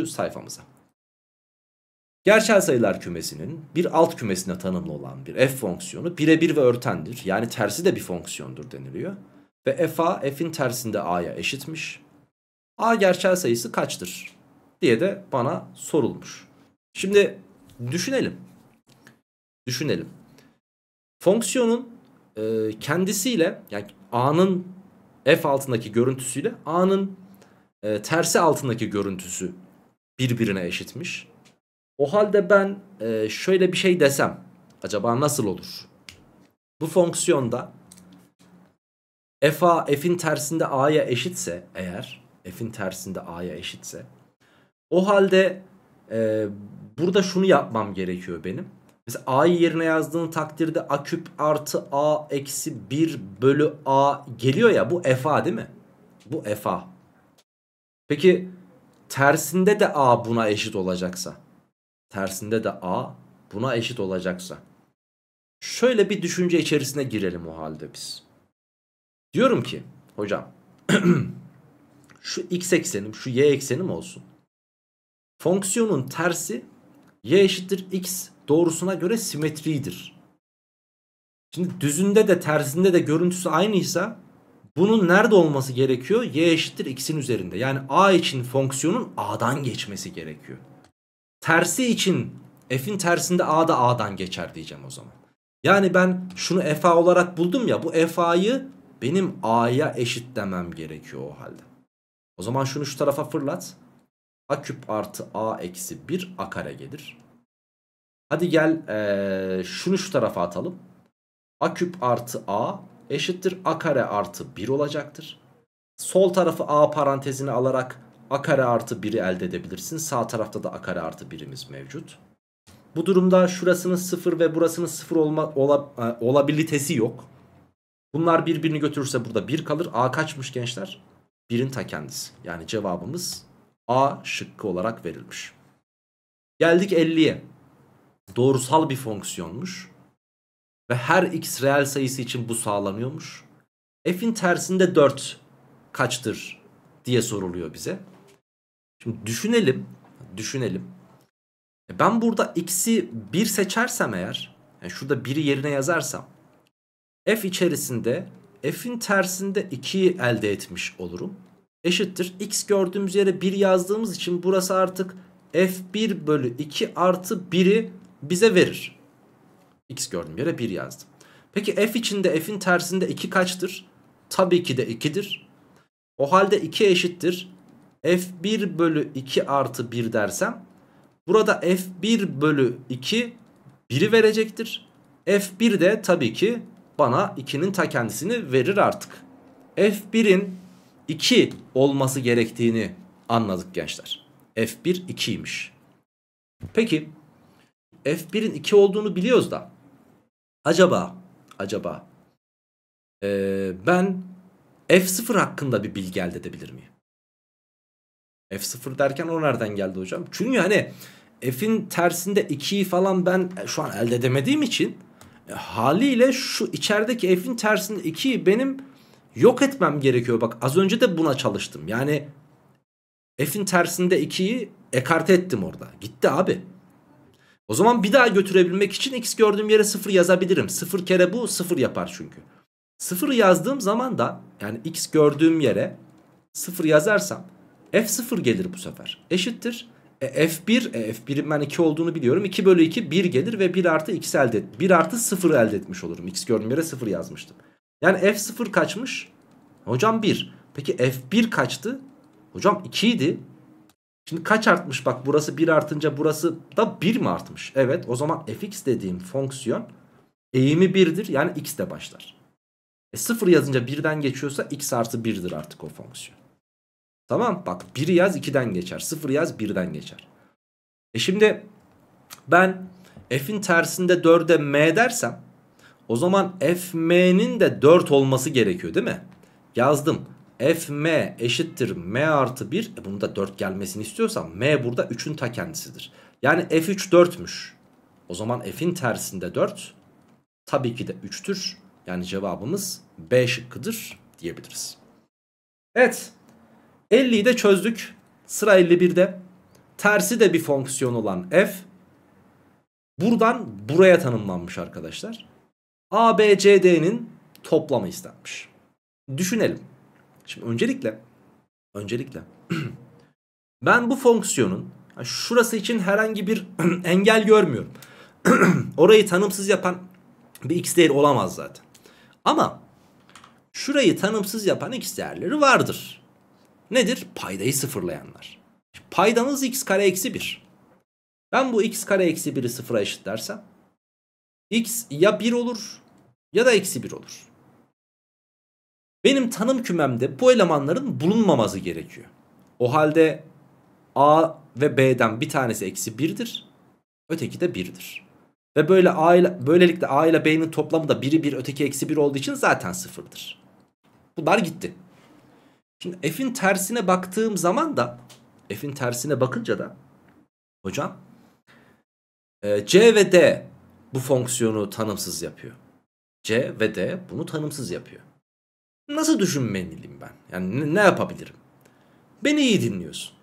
Speaker 1: sayfamıza. Gerçel sayılar kümesinin bir alt kümesine tanımlı olan bir f fonksiyonu birebir ve örtendir. Yani tersi de bir fonksiyondur deniliyor. Ve f'a f'in tersinde a'ya eşitmiş. a gerçel sayısı kaçtır diye de bana sorulmuş. Şimdi düşünelim. Düşünelim. Fonksiyonun e, kendisiyle yani A'nın F altındaki görüntüsüyle A'nın e, tersi altındaki görüntüsü birbirine eşitmiş. O halde ben e, şöyle bir şey desem acaba nasıl olur? Bu fonksiyonda f f'in tersinde a'ya eşitse eğer f'in tersinde a'ya eşitse o halde e, burada şunu yapmam gerekiyor benim. Mesela a'yı yerine yazdığın takdirde a küp artı a eksi 1 bölü a geliyor ya bu fa değil mi? Bu fa. Peki tersinde de a buna eşit olacaksa. Tersinde de a buna eşit olacaksa. Şöyle bir düşünce içerisine girelim o halde biz. Diyorum ki hocam [CLEARS THROAT] şu x eksenim şu y eksenim olsun. Fonksiyonun tersi y eşittir x doğrusuna göre simetridir. Şimdi düzünde de tersinde de görüntüsü aynıysa bunun nerede olması gerekiyor? y eşittir x'in üzerinde. Yani a için fonksiyonun a'dan geçmesi gerekiyor. Tersi için f'in tersinde a da a'dan geçer diyeceğim o zaman. Yani ben şunu fa olarak buldum ya bu fa'yı benim a'ya eşitlemem gerekiyor o halde. O zaman şunu şu tarafa fırlat a küp artı a eksi 1 a kare gelir. Hadi gel ee, şunu şu tarafa atalım. a küp artı a eşittir a kare artı 1 olacaktır. Sol tarafı a parantezine alarak a kare artı 1'i elde edebilirsin. Sağ tarafta da a kare artı 1'imiz mevcut. Bu durumda şurasının 0 ve burasının 0 olma, ola, e, olabilitesi yok. Bunlar birbirini götürürse burada 1 kalır. A kaçmış gençler? 1'in ta kendisi. Yani cevabımız A şıkkı olarak verilmiş. Geldik 50'ye. Doğrusal bir fonksiyonmuş. Ve her x reel sayısı için bu sağlanıyormuş. F'in tersinde 4 kaçtır diye soruluyor bize. Şimdi düşünelim. Düşünelim. E, ben burada x'i 1 seçersem eğer. Yani şurada 1'i yerine yazarsam. F içerisinde f'in tersinde 2'yi elde etmiş olurum eşittir. X gördüğümüz yere 1 yazdığımız için burası artık F1 bölü 2 artı 1'i bize verir. X gördüğüm yere 1 yazdım. Peki F içinde F'in tersinde 2 kaçtır? Tabii ki de 2'dir. O halde 2 eşittir. F1 bölü 2 artı 1 dersem burada F1 bölü 2 1'i verecektir. F1 de tabii ki bana 2'nin ta kendisini verir artık. F1'in 2 olması gerektiğini anladık gençler. F1 2'ymiş. Peki F1'in 2 olduğunu biliyoruz da acaba acaba ee, ben F0 hakkında bir bilgi elde edebilir miyim? F0 derken o nereden geldi hocam? Çünkü hani F'in tersinde 2'yi falan ben şu an elde edemediğim için e, haliyle şu içerideki F'in tersinde 2'yi benim yok etmem gerekiyor. Bak az önce de buna çalıştım. Yani f'in tersinde 2'yi ekarte ettim orada. Gitti abi. O zaman bir daha götürebilmek için x gördüğüm yere 0 yazabilirim. 0 kere bu 0 yapar çünkü. 0 yazdığım zaman da yani x gördüğüm yere 0 yazarsam f0 gelir bu sefer. Eşittir. E, f1 e, f1'in ben 2 olduğunu biliyorum. 2 bölü 2 1 gelir ve 1 artı x elde et. 1 artı 0 elde etmiş olurum. x gördüğüm yere 0 yazmıştım. Yani F0 kaçmış? Hocam 1. Peki F1 kaçtı? Hocam 2 idi. Şimdi kaç artmış? Bak burası 1 artınca burası da 1 mi artmış? Evet o zaman fx dediğim fonksiyon eğimi 1'dir. Yani x de başlar. E 0 yazınca 1'den geçiyorsa x artı 1'dir artık o fonksiyon. Tamam bak 1 yaz 2'den geçer. 0 yaz 1'den geçer. E şimdi ben f'in tersinde 4'e m dersem o zaman fm'nin de 4 olması gerekiyor değil mi? Yazdım. fm eşittir m artı 1. E bunun da 4 gelmesini istiyorsam m burada 3'ün ta kendisidir. Yani f3 4'müş. O zaman f'in tersinde 4 tabii ki de 3'tür. Yani cevabımız B şıkkıdır diyebiliriz. Evet 50'yi de çözdük. Sıra 51'de. Tersi de bir fonksiyon olan f buradan buraya tanımlanmış arkadaşlar. ABCD'nin toplamı istenmiş. Düşünelim. Şimdi öncelikle öncelikle [CLEARS THROAT] ben bu fonksiyonun şurası için herhangi bir [CLEARS THROAT] engel görmüyorum. [CLEARS THROAT] Orayı tanımsız yapan bir x değeri olamaz zaten. Ama şurayı tanımsız yapan x değerleri vardır. Nedir? Paydayı sıfırlayanlar. Paydanız x kare eksi 1. Ben bu x kare eksi 1'i sıfıra eşit eşitlersem x ya 1 olur ya da eksi 1 olur. Benim tanım kümemde bu elemanların bulunmaması gerekiyor. O halde A ve B'den bir tanesi eksi 1'dir. Öteki de 1'dir. Ve böyle A ile, böylelikle A ile B'nin toplamı da biri 1 öteki eksi 1 olduğu için zaten 0'dır. Bunlar gitti. Şimdi f'in tersine baktığım zaman da f'in tersine bakınca da hocam e, C ve D bu fonksiyonu tanımsız yapıyor. C ve D bunu tanımsız yapıyor. Nasıl düşünmeliyim ben? Yani ne yapabilirim? Beni iyi dinliyorsun.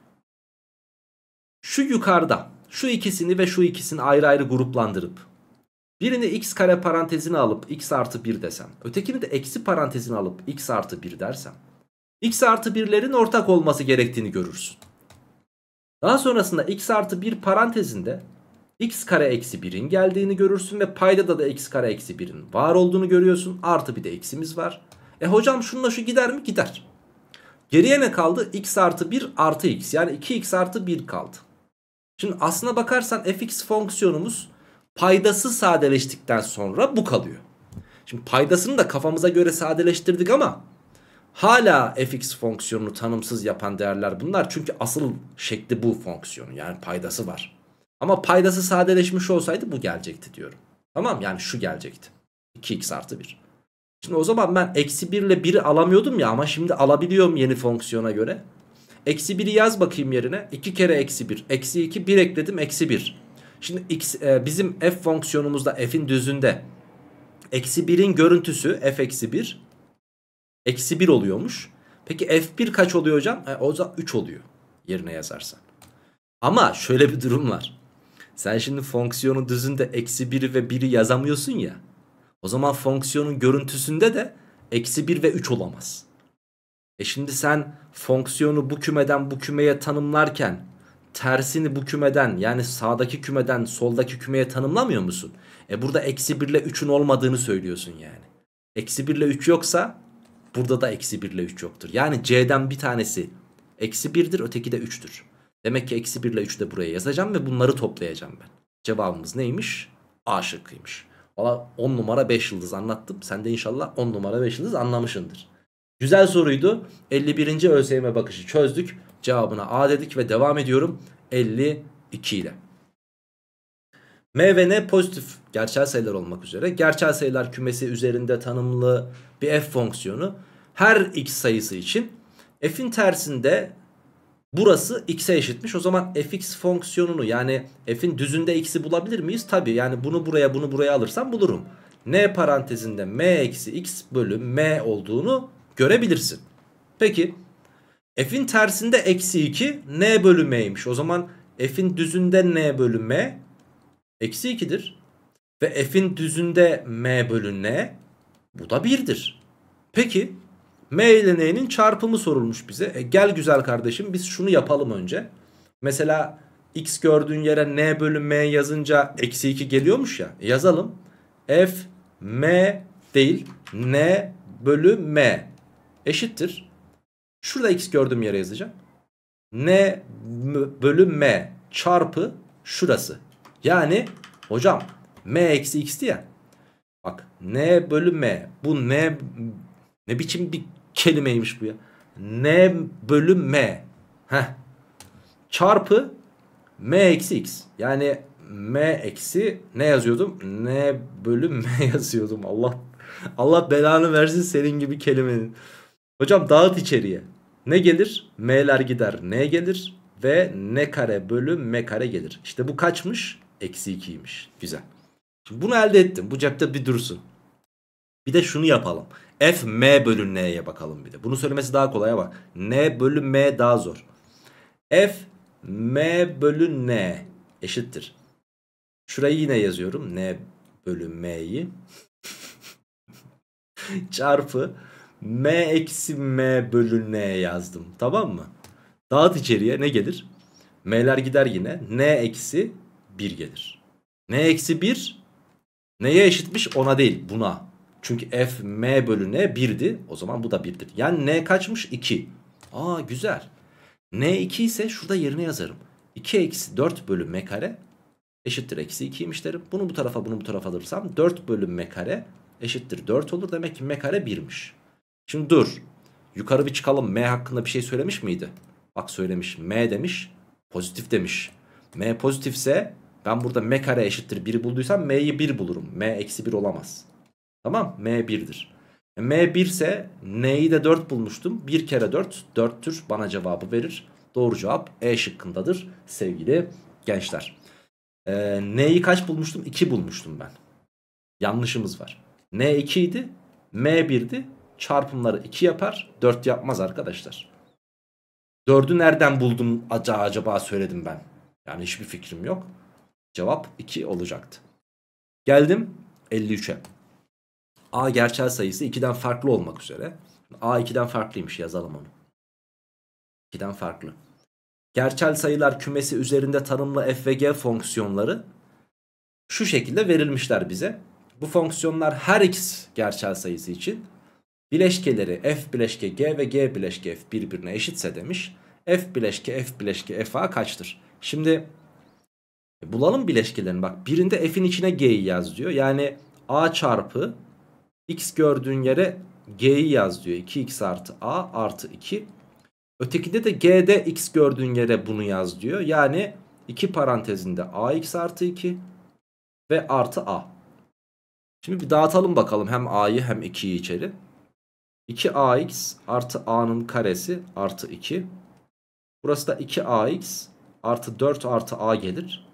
Speaker 1: Şu yukarıda şu ikisini ve şu ikisini ayrı ayrı gruplandırıp birini x kare parantezine alıp x artı 1 desem ötekini de eksi parantezine alıp x artı 1 dersem x artı 1'lerin ortak olması gerektiğini görürsün. Daha sonrasında x artı 1 parantezinde x kare eksi 1'in geldiğini görürsün ve paydada da x kare eksi 1'in var olduğunu görüyorsun. Artı bir de eksimiz var. E hocam şununla şu gider mi? Gider. Geriye ne kaldı? x artı 1 artı x yani 2x artı 1 kaldı. Şimdi aslına bakarsan fx fonksiyonumuz paydası sadeleştikten sonra bu kalıyor. Şimdi paydasını da kafamıza göre sadeleştirdik ama hala fx fonksiyonunu tanımsız yapan değerler bunlar. Çünkü asıl şekli bu fonksiyonu yani paydası var. Ama paydası sadeleşmiş olsaydı bu gelecekti diyorum. Tamam yani şu gelecekti. 2x artı 1. Şimdi o zaman ben eksi 1 ile 1'i alamıyordum ya ama şimdi alabiliyorum yeni fonksiyona göre. Eksi 1'i yaz bakayım yerine. 2 kere eksi 1. Eksi 2 1 ekledim eksi 1. Şimdi x, e, bizim f fonksiyonumuzda f'in düzünde. Eksi 1'in görüntüsü f eksi 1. Eksi 1 oluyormuş. Peki f1 kaç oluyor hocam? E, o zaman 3 oluyor yerine yazarsan. Ama şöyle bir durum var. Sen şimdi fonksiyonun düzünde eksi 1 ve 1'i yazamıyorsun ya. O zaman fonksiyonun görüntüsünde de eksi 1 ve 3 olamaz. E şimdi sen fonksiyonu bu kümeden bu kümeye tanımlarken tersini bu kümeden yani sağdaki kümeden soldaki kümeye tanımlamıyor musun? E burada eksi 1 ile 3'ün olmadığını söylüyorsun yani. Eksi 1 ile 3 yoksa burada da eksi 1 ile 3 yoktur. Yani C'den bir tanesi eksi 1'dir öteki de 3'tür. Demek ki eksi 1 ile 3 de buraya yazacağım ve bunları toplayacağım ben. Cevabımız neymiş? A şıkkıymış. Valla 10 numara 5 yıldız anlattım. Sen de inşallah 10 numara 5 yıldız anlamışındır. Güzel soruydu. 51. ÖSYM bakışı çözdük. Cevabına A dedik ve devam ediyorum 52 ile. M ve N pozitif gerçel sayılar olmak üzere gerçel sayılar kümesi üzerinde tanımlı bir f fonksiyonu her x sayısı için f'in tersinde Burası x'e eşitmiş. O zaman fx fonksiyonunu yani f'in düzünde x'i bulabilir miyiz? Tabii yani bunu buraya bunu buraya alırsam bulurum. n parantezinde m eksi x bölü m olduğunu görebilirsin. Peki f'in tersinde eksi 2 n bölü m'ymiş. O zaman f'in düzünde n bölü m eksi 2'dir. Ve f'in düzünde m bölü n bu da 1'dir. Peki M ile N'nin çarpımı sorulmuş bize. E gel güzel kardeşim biz şunu yapalım önce. Mesela x gördüğün yere n bölü m yazınca eksi 2 geliyormuş ya. E, yazalım. F m değil n bölü m eşittir. Şurada x gördüğüm yere yazacağım. n bölü m çarpı şurası. Yani hocam m eksi x'ti ya. Bak n bölü m bu ne ne biçim bir kelimeymiş bu ya. N bölü M. Heh. Çarpı M eksi X. Yani M eksi ne yazıyordum? N bölü M [LAUGHS] yazıyordum. Allah Allah belanı versin senin gibi kelimenin. Hocam dağıt içeriye. Ne gelir? M'ler gider. N gelir? Ve N kare bölü M kare gelir. İşte bu kaçmış? Eksi 2'ymiş. Güzel. Şimdi bunu elde ettim. Bu cepte bir dursun. Bir de şunu yapalım. F M bölü N'ye bakalım bir de. Bunu söylemesi daha kolay ama N bölü M daha zor. F M bölü N eşittir. Şurayı yine yazıyorum. N bölü M'yi. [LAUGHS] Çarpı M eksi M bölü N yazdım. Tamam mı? Dağıt içeriye ne gelir? M'ler gider yine. N eksi 1 gelir. N eksi 1 neye eşitmiş? Ona değil buna. Çünkü f m bölü n 1'di. O zaman bu da 1'dir. Yani n kaçmış? 2. Aa güzel. n 2 ise şurada yerine yazarım. 2 eksi 4 bölü m kare eşittir eksi 2'ymiş derim. Bunu bu tarafa bunu bu tarafa alırsam 4 bölü m kare eşittir 4 olur. Demek ki m kare 1'miş. Şimdi dur. Yukarı bir çıkalım. M hakkında bir şey söylemiş miydi? Bak söylemiş. M demiş. Pozitif demiş. M pozitifse ben burada m kare eşittir 1'i bulduysam m'yi 1 bulurum. M eksi 1 olamaz. Tamam M1'dir. E, M1 ise N'yi de 4 bulmuştum. 1 kere 4 4'tür bana cevabı verir. Doğru cevap E şıkkındadır sevgili gençler. Ee, N'yi kaç bulmuştum? 2 bulmuştum ben. Yanlışımız var. N2 idi. M1'di. Çarpımları 2 yapar. 4 yapmaz arkadaşlar. 4'ü nereden buldum acaba söyledim ben. Yani hiçbir fikrim yok. Cevap 2 olacaktı. Geldim 53'e. A gerçel sayısı 2'den farklı olmak üzere. A 2'den farklıymış yazalım onu. 2'den farklı. Gerçel sayılar kümesi üzerinde tanımlı f ve g fonksiyonları şu şekilde verilmişler bize. Bu fonksiyonlar her x gerçel sayısı için bileşkeleri f bileşke g ve g bileşke f birbirine eşitse demiş. f bileşke f bileşke f a kaçtır? Şimdi e, bulalım bileşkelerini bak birinde f'in içine g'yi yaz diyor. Yani a çarpı X gördüğün yere G'yi yaz diyor. 2X artı A artı 2. Ötekinde de G'de X gördüğün yere bunu yaz diyor. Yani 2 parantezinde AX artı 2 ve artı A. Şimdi bir dağıtalım bakalım hem A'yı hem 2'yi içeri. 2AX artı A'nın karesi artı 2. Burası da 2AX artı 4 artı A gelir.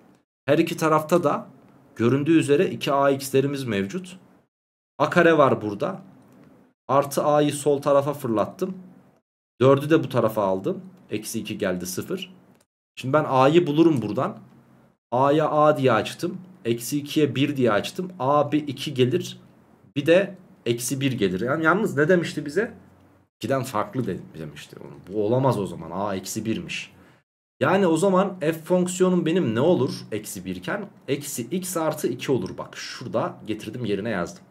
Speaker 1: Her iki tarafta da göründüğü üzere 2AX'lerimiz mevcut. A kare var burada. Artı A'yı sol tarafa fırlattım. 4'ü de bu tarafa aldım. Eksi 2 geldi 0. Şimdi ben A'yı bulurum buradan. A'ya A diye açtım. Eksi 2'ye 1 diye açtım. A bir 2 gelir. Bir de eksi 1 gelir. Yani yalnız ne demişti bize? 2'den farklı demişti. Bu olamaz o zaman. A eksi 1'miş. Yani o zaman f fonksiyonum benim ne olur? Eksi 1 iken. Eksi x artı 2 olur. Bak şurada getirdim yerine yazdım.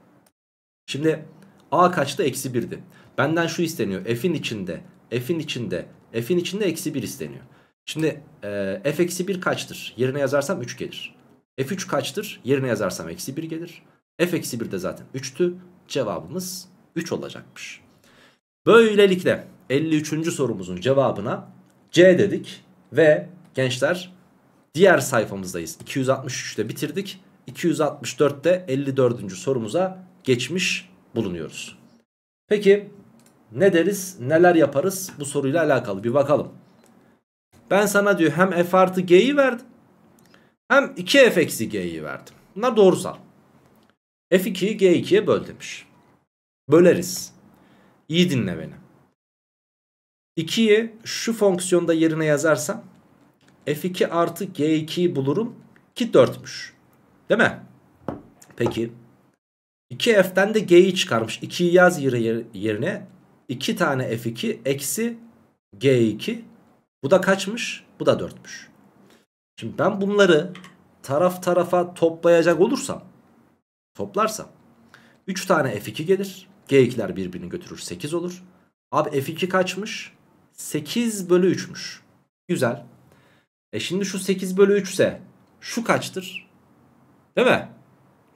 Speaker 1: Şimdi a kaçtı? Eksi 1'di. Benden şu isteniyor. F'in içinde, F'in içinde, F'in içinde eksi 1 isteniyor. Şimdi e, F eksi 1 kaçtır? Yerine yazarsam 3 gelir. F3 kaçtır? Yerine yazarsam eksi 1 gelir. F eksi 1 de zaten 3'tü. Cevabımız 3 olacakmış. Böylelikle 53. sorumuzun cevabına C dedik. Ve gençler diğer sayfamızdayız. 263'te bitirdik. 264'te 54. sorumuza geçmiş bulunuyoruz. Peki ne deriz neler yaparız bu soruyla alakalı bir bakalım. Ben sana diyor hem f artı g'yi verdim hem 2f eksi g'yi verdim. Bunlar doğrusal. f2'yi g2'ye böl demiş. Böleriz. İyi dinle beni. 2'yi şu fonksiyonda yerine yazarsam f2 artı g2'yi bulurum ki 4'müş. Değil mi? Peki 2F'den de G'yi çıkarmış. 2'yi yaz yerine. 2 tane F2 eksi G2. Bu da kaçmış? Bu da 4'müş. Şimdi ben bunları taraf tarafa toplayacak olursam toplarsam 3 tane F2 gelir. G2'ler birbirini götürür 8 olur. Abi F2 kaçmış? 8 bölü 3'müş. Güzel. E şimdi şu 8 bölü 3 ise şu kaçtır? Değil mi?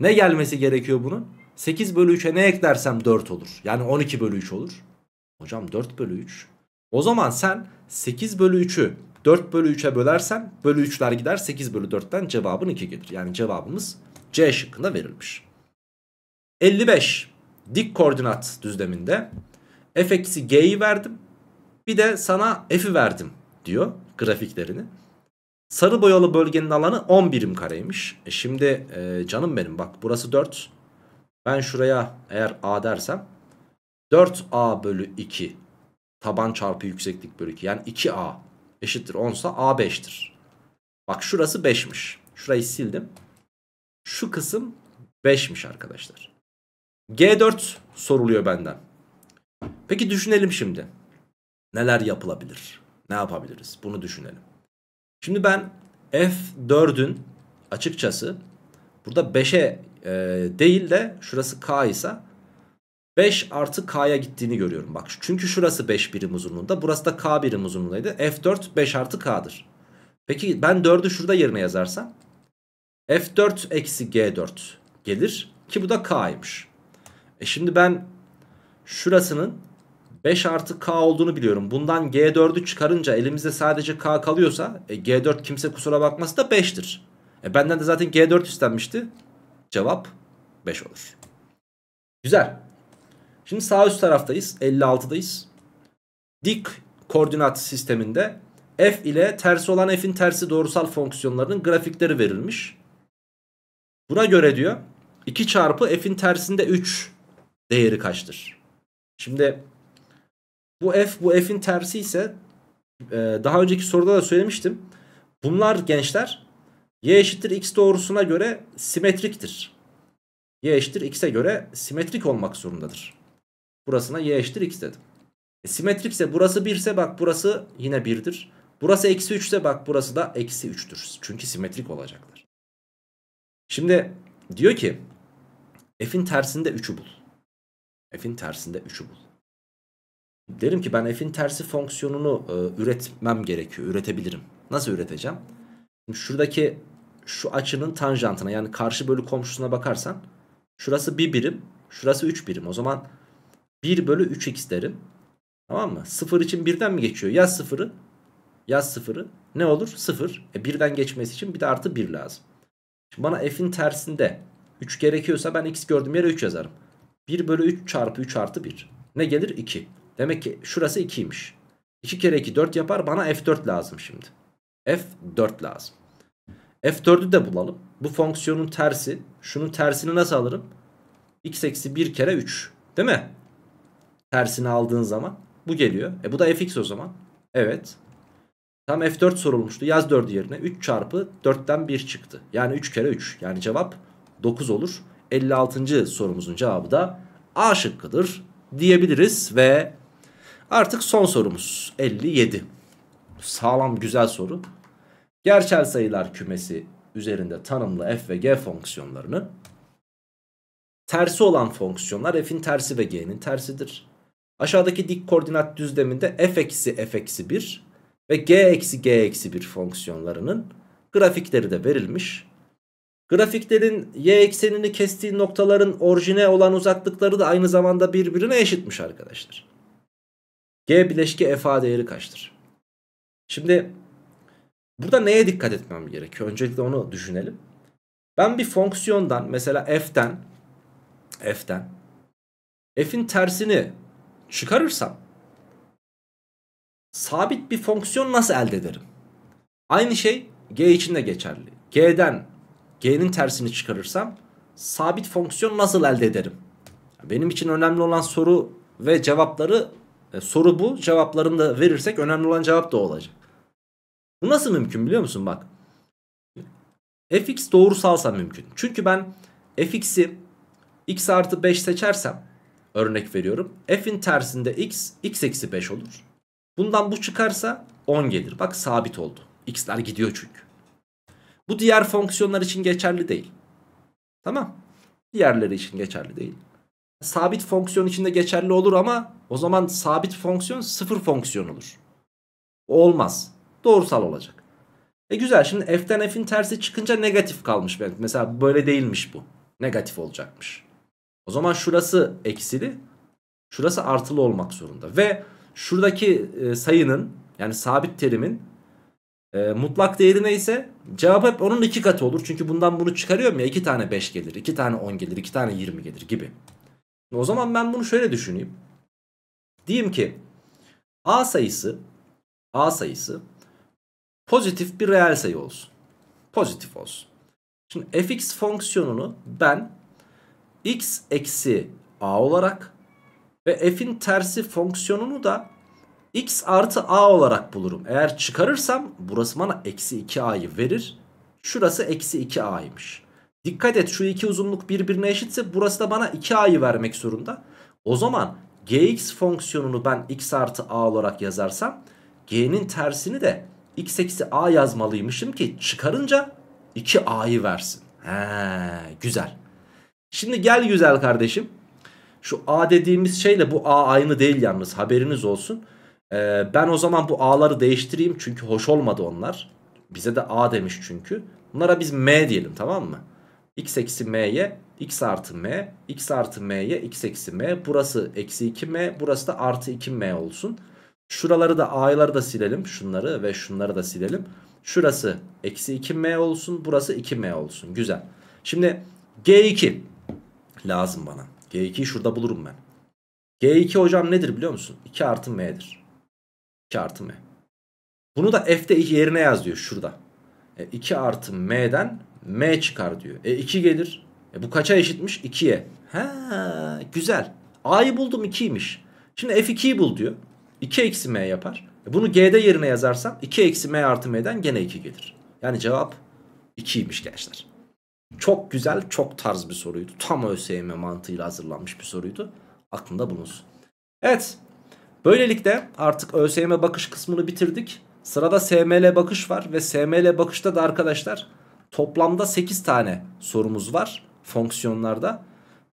Speaker 1: Ne gelmesi gerekiyor bunun? 8 bölü 3'e ne eklersem 4 olur. Yani 12 bölü 3 olur. Hocam 4 bölü 3. O zaman sen 8 bölü 3'ü 4 bölü 3'e bölersen bölü 3'ler gider 8 bölü 4'ten cevabın 2 gelir. Yani cevabımız C şıkkında verilmiş. 55 dik koordinat düzleminde f eksi g'yi verdim bir de sana f'i verdim diyor grafiklerini. Sarı boyalı bölgenin alanı 10 birim kareymiş. E şimdi e, canım benim bak burası 4 ben şuraya eğer A dersem 4A bölü 2 taban çarpı yükseklik bölü 2 yani 2A eşittir 10 ise A 5'tir. Bak şurası 5'miş. Şurayı sildim. Şu kısım 5'miş arkadaşlar. G4 soruluyor benden. Peki düşünelim şimdi. Neler yapılabilir? Ne yapabiliriz? Bunu düşünelim. Şimdi ben F4'ün açıkçası burada 5'e e, değil de şurası k ise 5 artı k'ya gittiğini görüyorum. Bak çünkü şurası 5 birim uzunluğunda burası da k birim uzunluğundaydı. F4 5 artı k'dır. Peki ben 4'ü şurada yerine yazarsam F4 eksi G4 gelir ki bu da k'ymış. E şimdi ben şurasının 5 artı k olduğunu biliyorum. Bundan G4'ü çıkarınca elimizde sadece k kalıyorsa e, G4 kimse kusura bakması da 5'tir. E benden de zaten G4 istenmişti. Cevap 5 olur. Güzel. Şimdi sağ üst taraftayız. 56'dayız. Dik koordinat sisteminde f ile tersi olan f'in tersi doğrusal fonksiyonlarının grafikleri verilmiş. Buna göre diyor 2 çarpı f'in tersinde 3 değeri kaçtır? Şimdi bu f bu f'in tersi ise e, daha önceki soruda da söylemiştim. Bunlar gençler Y eşittir x doğrusuna göre simetriktir. Y eşittir x'e göre simetrik olmak zorundadır. Burasına y eşittir x dedim. E, simetrikse burası 1 ise bak burası yine 1'dir. Burası eksi 3 ise bak burası da eksi 3'tür. Çünkü simetrik olacaklar. Şimdi diyor ki f'in tersinde 3'ü bul. F'in tersinde 3'ü bul. Derim ki ben f'in tersi fonksiyonunu e, üretmem gerekiyor. Üretebilirim. Nasıl üreteceğim? Şimdi şuradaki şu açının tanjantına yani karşı bölü komşusuna bakarsan şurası 1 birim şurası 3 birim. O zaman 1 bölü 3x derim. Tamam mı? 0 için birden mi geçiyor? Yaz 0'ı yaz 0'ı ne olur? 0. E 1'den geçmesi için bir de artı 1 lazım. Şimdi bana f'in tersinde 3 gerekiyorsa ben x gördüğüm yere 3 yazarım. 1 bölü 3 çarpı 3 artı 1. Ne gelir? 2. Demek ki şurası 2'ymiş. 2 kere 2 4 yapar. Bana F4 lazım şimdi. F4 lazım. F4'ü de bulalım. Bu fonksiyonun tersi. Şunun tersini nasıl alırım? X eksi 1 kere 3. Değil mi? Tersini aldığın zaman. Bu geliyor. E bu da fx o zaman. Evet. Tam F4 sorulmuştu. Yaz 4 yerine. 3 çarpı 4'ten 1 çıktı. Yani 3 kere 3. Yani cevap 9 olur. 56. sorumuzun cevabı da A şıkkıdır diyebiliriz ve artık son sorumuz 57. Sağlam güzel soru. Gerçel sayılar kümesi üzerinde tanımlı f ve g fonksiyonlarını tersi olan fonksiyonlar f'in tersi ve g'nin tersidir. Aşağıdaki dik koordinat düzleminde f eksi f eksi 1 ve g eksi g eksi 1 fonksiyonlarının grafikleri de verilmiş. Grafiklerin y eksenini kestiği noktaların orijine olan uzaklıkları da aynı zamanda birbirine eşitmiş arkadaşlar. G bileşki f'a değeri kaçtır? Şimdi Burada neye dikkat etmem gerekiyor? Öncelikle onu düşünelim. Ben bir fonksiyondan mesela f'den, f'den, f'in tersini çıkarırsam sabit bir fonksiyon nasıl elde ederim? Aynı şey g için de geçerli. G'den g'nin tersini çıkarırsam sabit fonksiyon nasıl elde ederim? Benim için önemli olan soru ve cevapları e, soru bu. Cevaplarını da verirsek önemli olan cevap da olacak. Bu nasıl mümkün biliyor musun bak. fx doğrusalsa mümkün. Çünkü ben fx'i x artı 5 seçersem örnek veriyorum. f'in tersinde x, x eksi 5 olur. Bundan bu çıkarsa 10 gelir. Bak sabit oldu. x'ler gidiyor çünkü. Bu diğer fonksiyonlar için geçerli değil. Tamam. Diğerleri için geçerli değil. Sabit fonksiyon içinde geçerli olur ama o zaman sabit fonksiyon sıfır fonksiyon olur. olmaz doğrusal olacak. E güzel şimdi f'den f'in tersi çıkınca negatif kalmış. Mesela böyle değilmiş bu. Negatif olacakmış. O zaman şurası eksili. Şurası artılı olmak zorunda. Ve şuradaki e, sayının yani sabit terimin e, mutlak değeri neyse cevap hep onun iki katı olur. Çünkü bundan bunu çıkarıyorum ya iki tane 5 gelir, iki tane 10 gelir, iki tane 20 gelir gibi. O zaman ben bunu şöyle düşüneyim. Diyeyim ki A sayısı A sayısı Pozitif bir reel sayı olsun. Pozitif olsun. Şimdi fx fonksiyonunu ben x eksi a olarak ve f'in tersi fonksiyonunu da x artı a olarak bulurum. Eğer çıkarırsam burası bana eksi 2a'yı verir. Şurası eksi 2a'ymış. Dikkat et şu iki uzunluk birbirine eşitse burası da bana 2a'yı vermek zorunda. O zaman gx fonksiyonunu ben x artı a olarak yazarsam g'nin tersini de x eksi a yazmalıymışım ki çıkarınca 2a'yı versin. He, güzel. Şimdi gel güzel kardeşim. Şu a dediğimiz şeyle bu a aynı değil yalnız haberiniz olsun. Ee, ben o zaman bu a'ları değiştireyim çünkü hoş olmadı onlar. Bize de a demiş çünkü. Bunlara biz m diyelim tamam mı? x eksi m'ye x artı m, x artı m'ye x eksi m. Burası eksi 2m, burası da artı 2m olsun. Şuraları da a'ları da silelim. Şunları ve şunları da silelim. Şurası eksi 2m olsun. Burası 2m olsun. Güzel. Şimdi g2 lazım bana. G2'yi şurada bulurum ben. G2 hocam nedir biliyor musun? 2 artı m'dir. 2 artı m. Bunu da f'de yerine yaz diyor şurada. E, 2 artı m'den m çıkar diyor. E 2 gelir. E, bu kaça eşitmiş? 2'ye. He güzel. A'yı buldum 2'ymiş. Şimdi f2'yi bul diyor. 2 eksi m yapar. Bunu g'de yerine yazarsam 2 eksi m artı m'den gene 2 gelir. Yani cevap 2'ymiş gençler. Çok güzel, çok tarz bir soruydu. Tam ÖSYM mantığıyla hazırlanmış bir soruydu. Aklında bulunsun. Evet. Böylelikle artık ÖSYM bakış kısmını bitirdik. Sırada SML bakış var ve SML bakışta da arkadaşlar toplamda 8 tane sorumuz var fonksiyonlarda.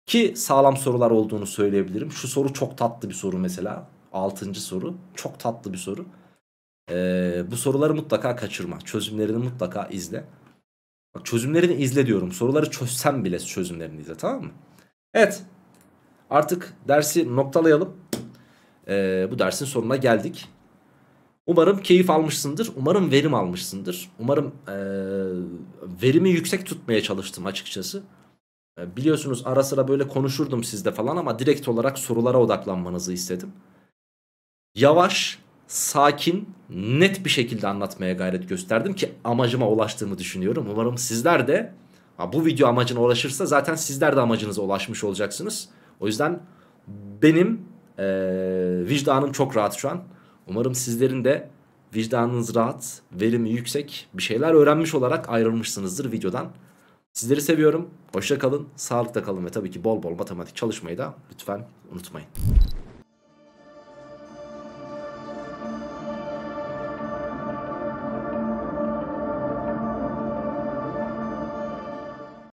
Speaker 1: Ki sağlam sorular olduğunu söyleyebilirim. Şu soru çok tatlı bir soru mesela. Altıncı soru. Çok tatlı bir soru. Ee, bu soruları mutlaka kaçırma. Çözümlerini mutlaka izle. Bak çözümlerini izle diyorum. Soruları çözsem bile çözümlerini izle tamam mı? Evet. Artık dersi noktalayalım. Ee, bu dersin sonuna geldik. Umarım keyif almışsındır. Umarım verim almışsındır. Umarım e, verimi yüksek tutmaya çalıştım açıkçası. Ee, biliyorsunuz ara sıra böyle konuşurdum sizde falan ama direkt olarak sorulara odaklanmanızı istedim yavaş, sakin, net bir şekilde anlatmaya gayret gösterdim ki amacıma ulaştığımı düşünüyorum. Umarım sizler de bu video amacına ulaşırsa zaten sizler de amacınıza ulaşmış olacaksınız. O yüzden benim e, vicdanım çok rahat şu an. Umarım sizlerin de vicdanınız rahat, verimi yüksek bir şeyler öğrenmiş olarak ayrılmışsınızdır videodan. Sizleri seviyorum. Hoşça kalın, sağlıkta kalın ve tabii ki bol bol matematik çalışmayı da lütfen unutmayın.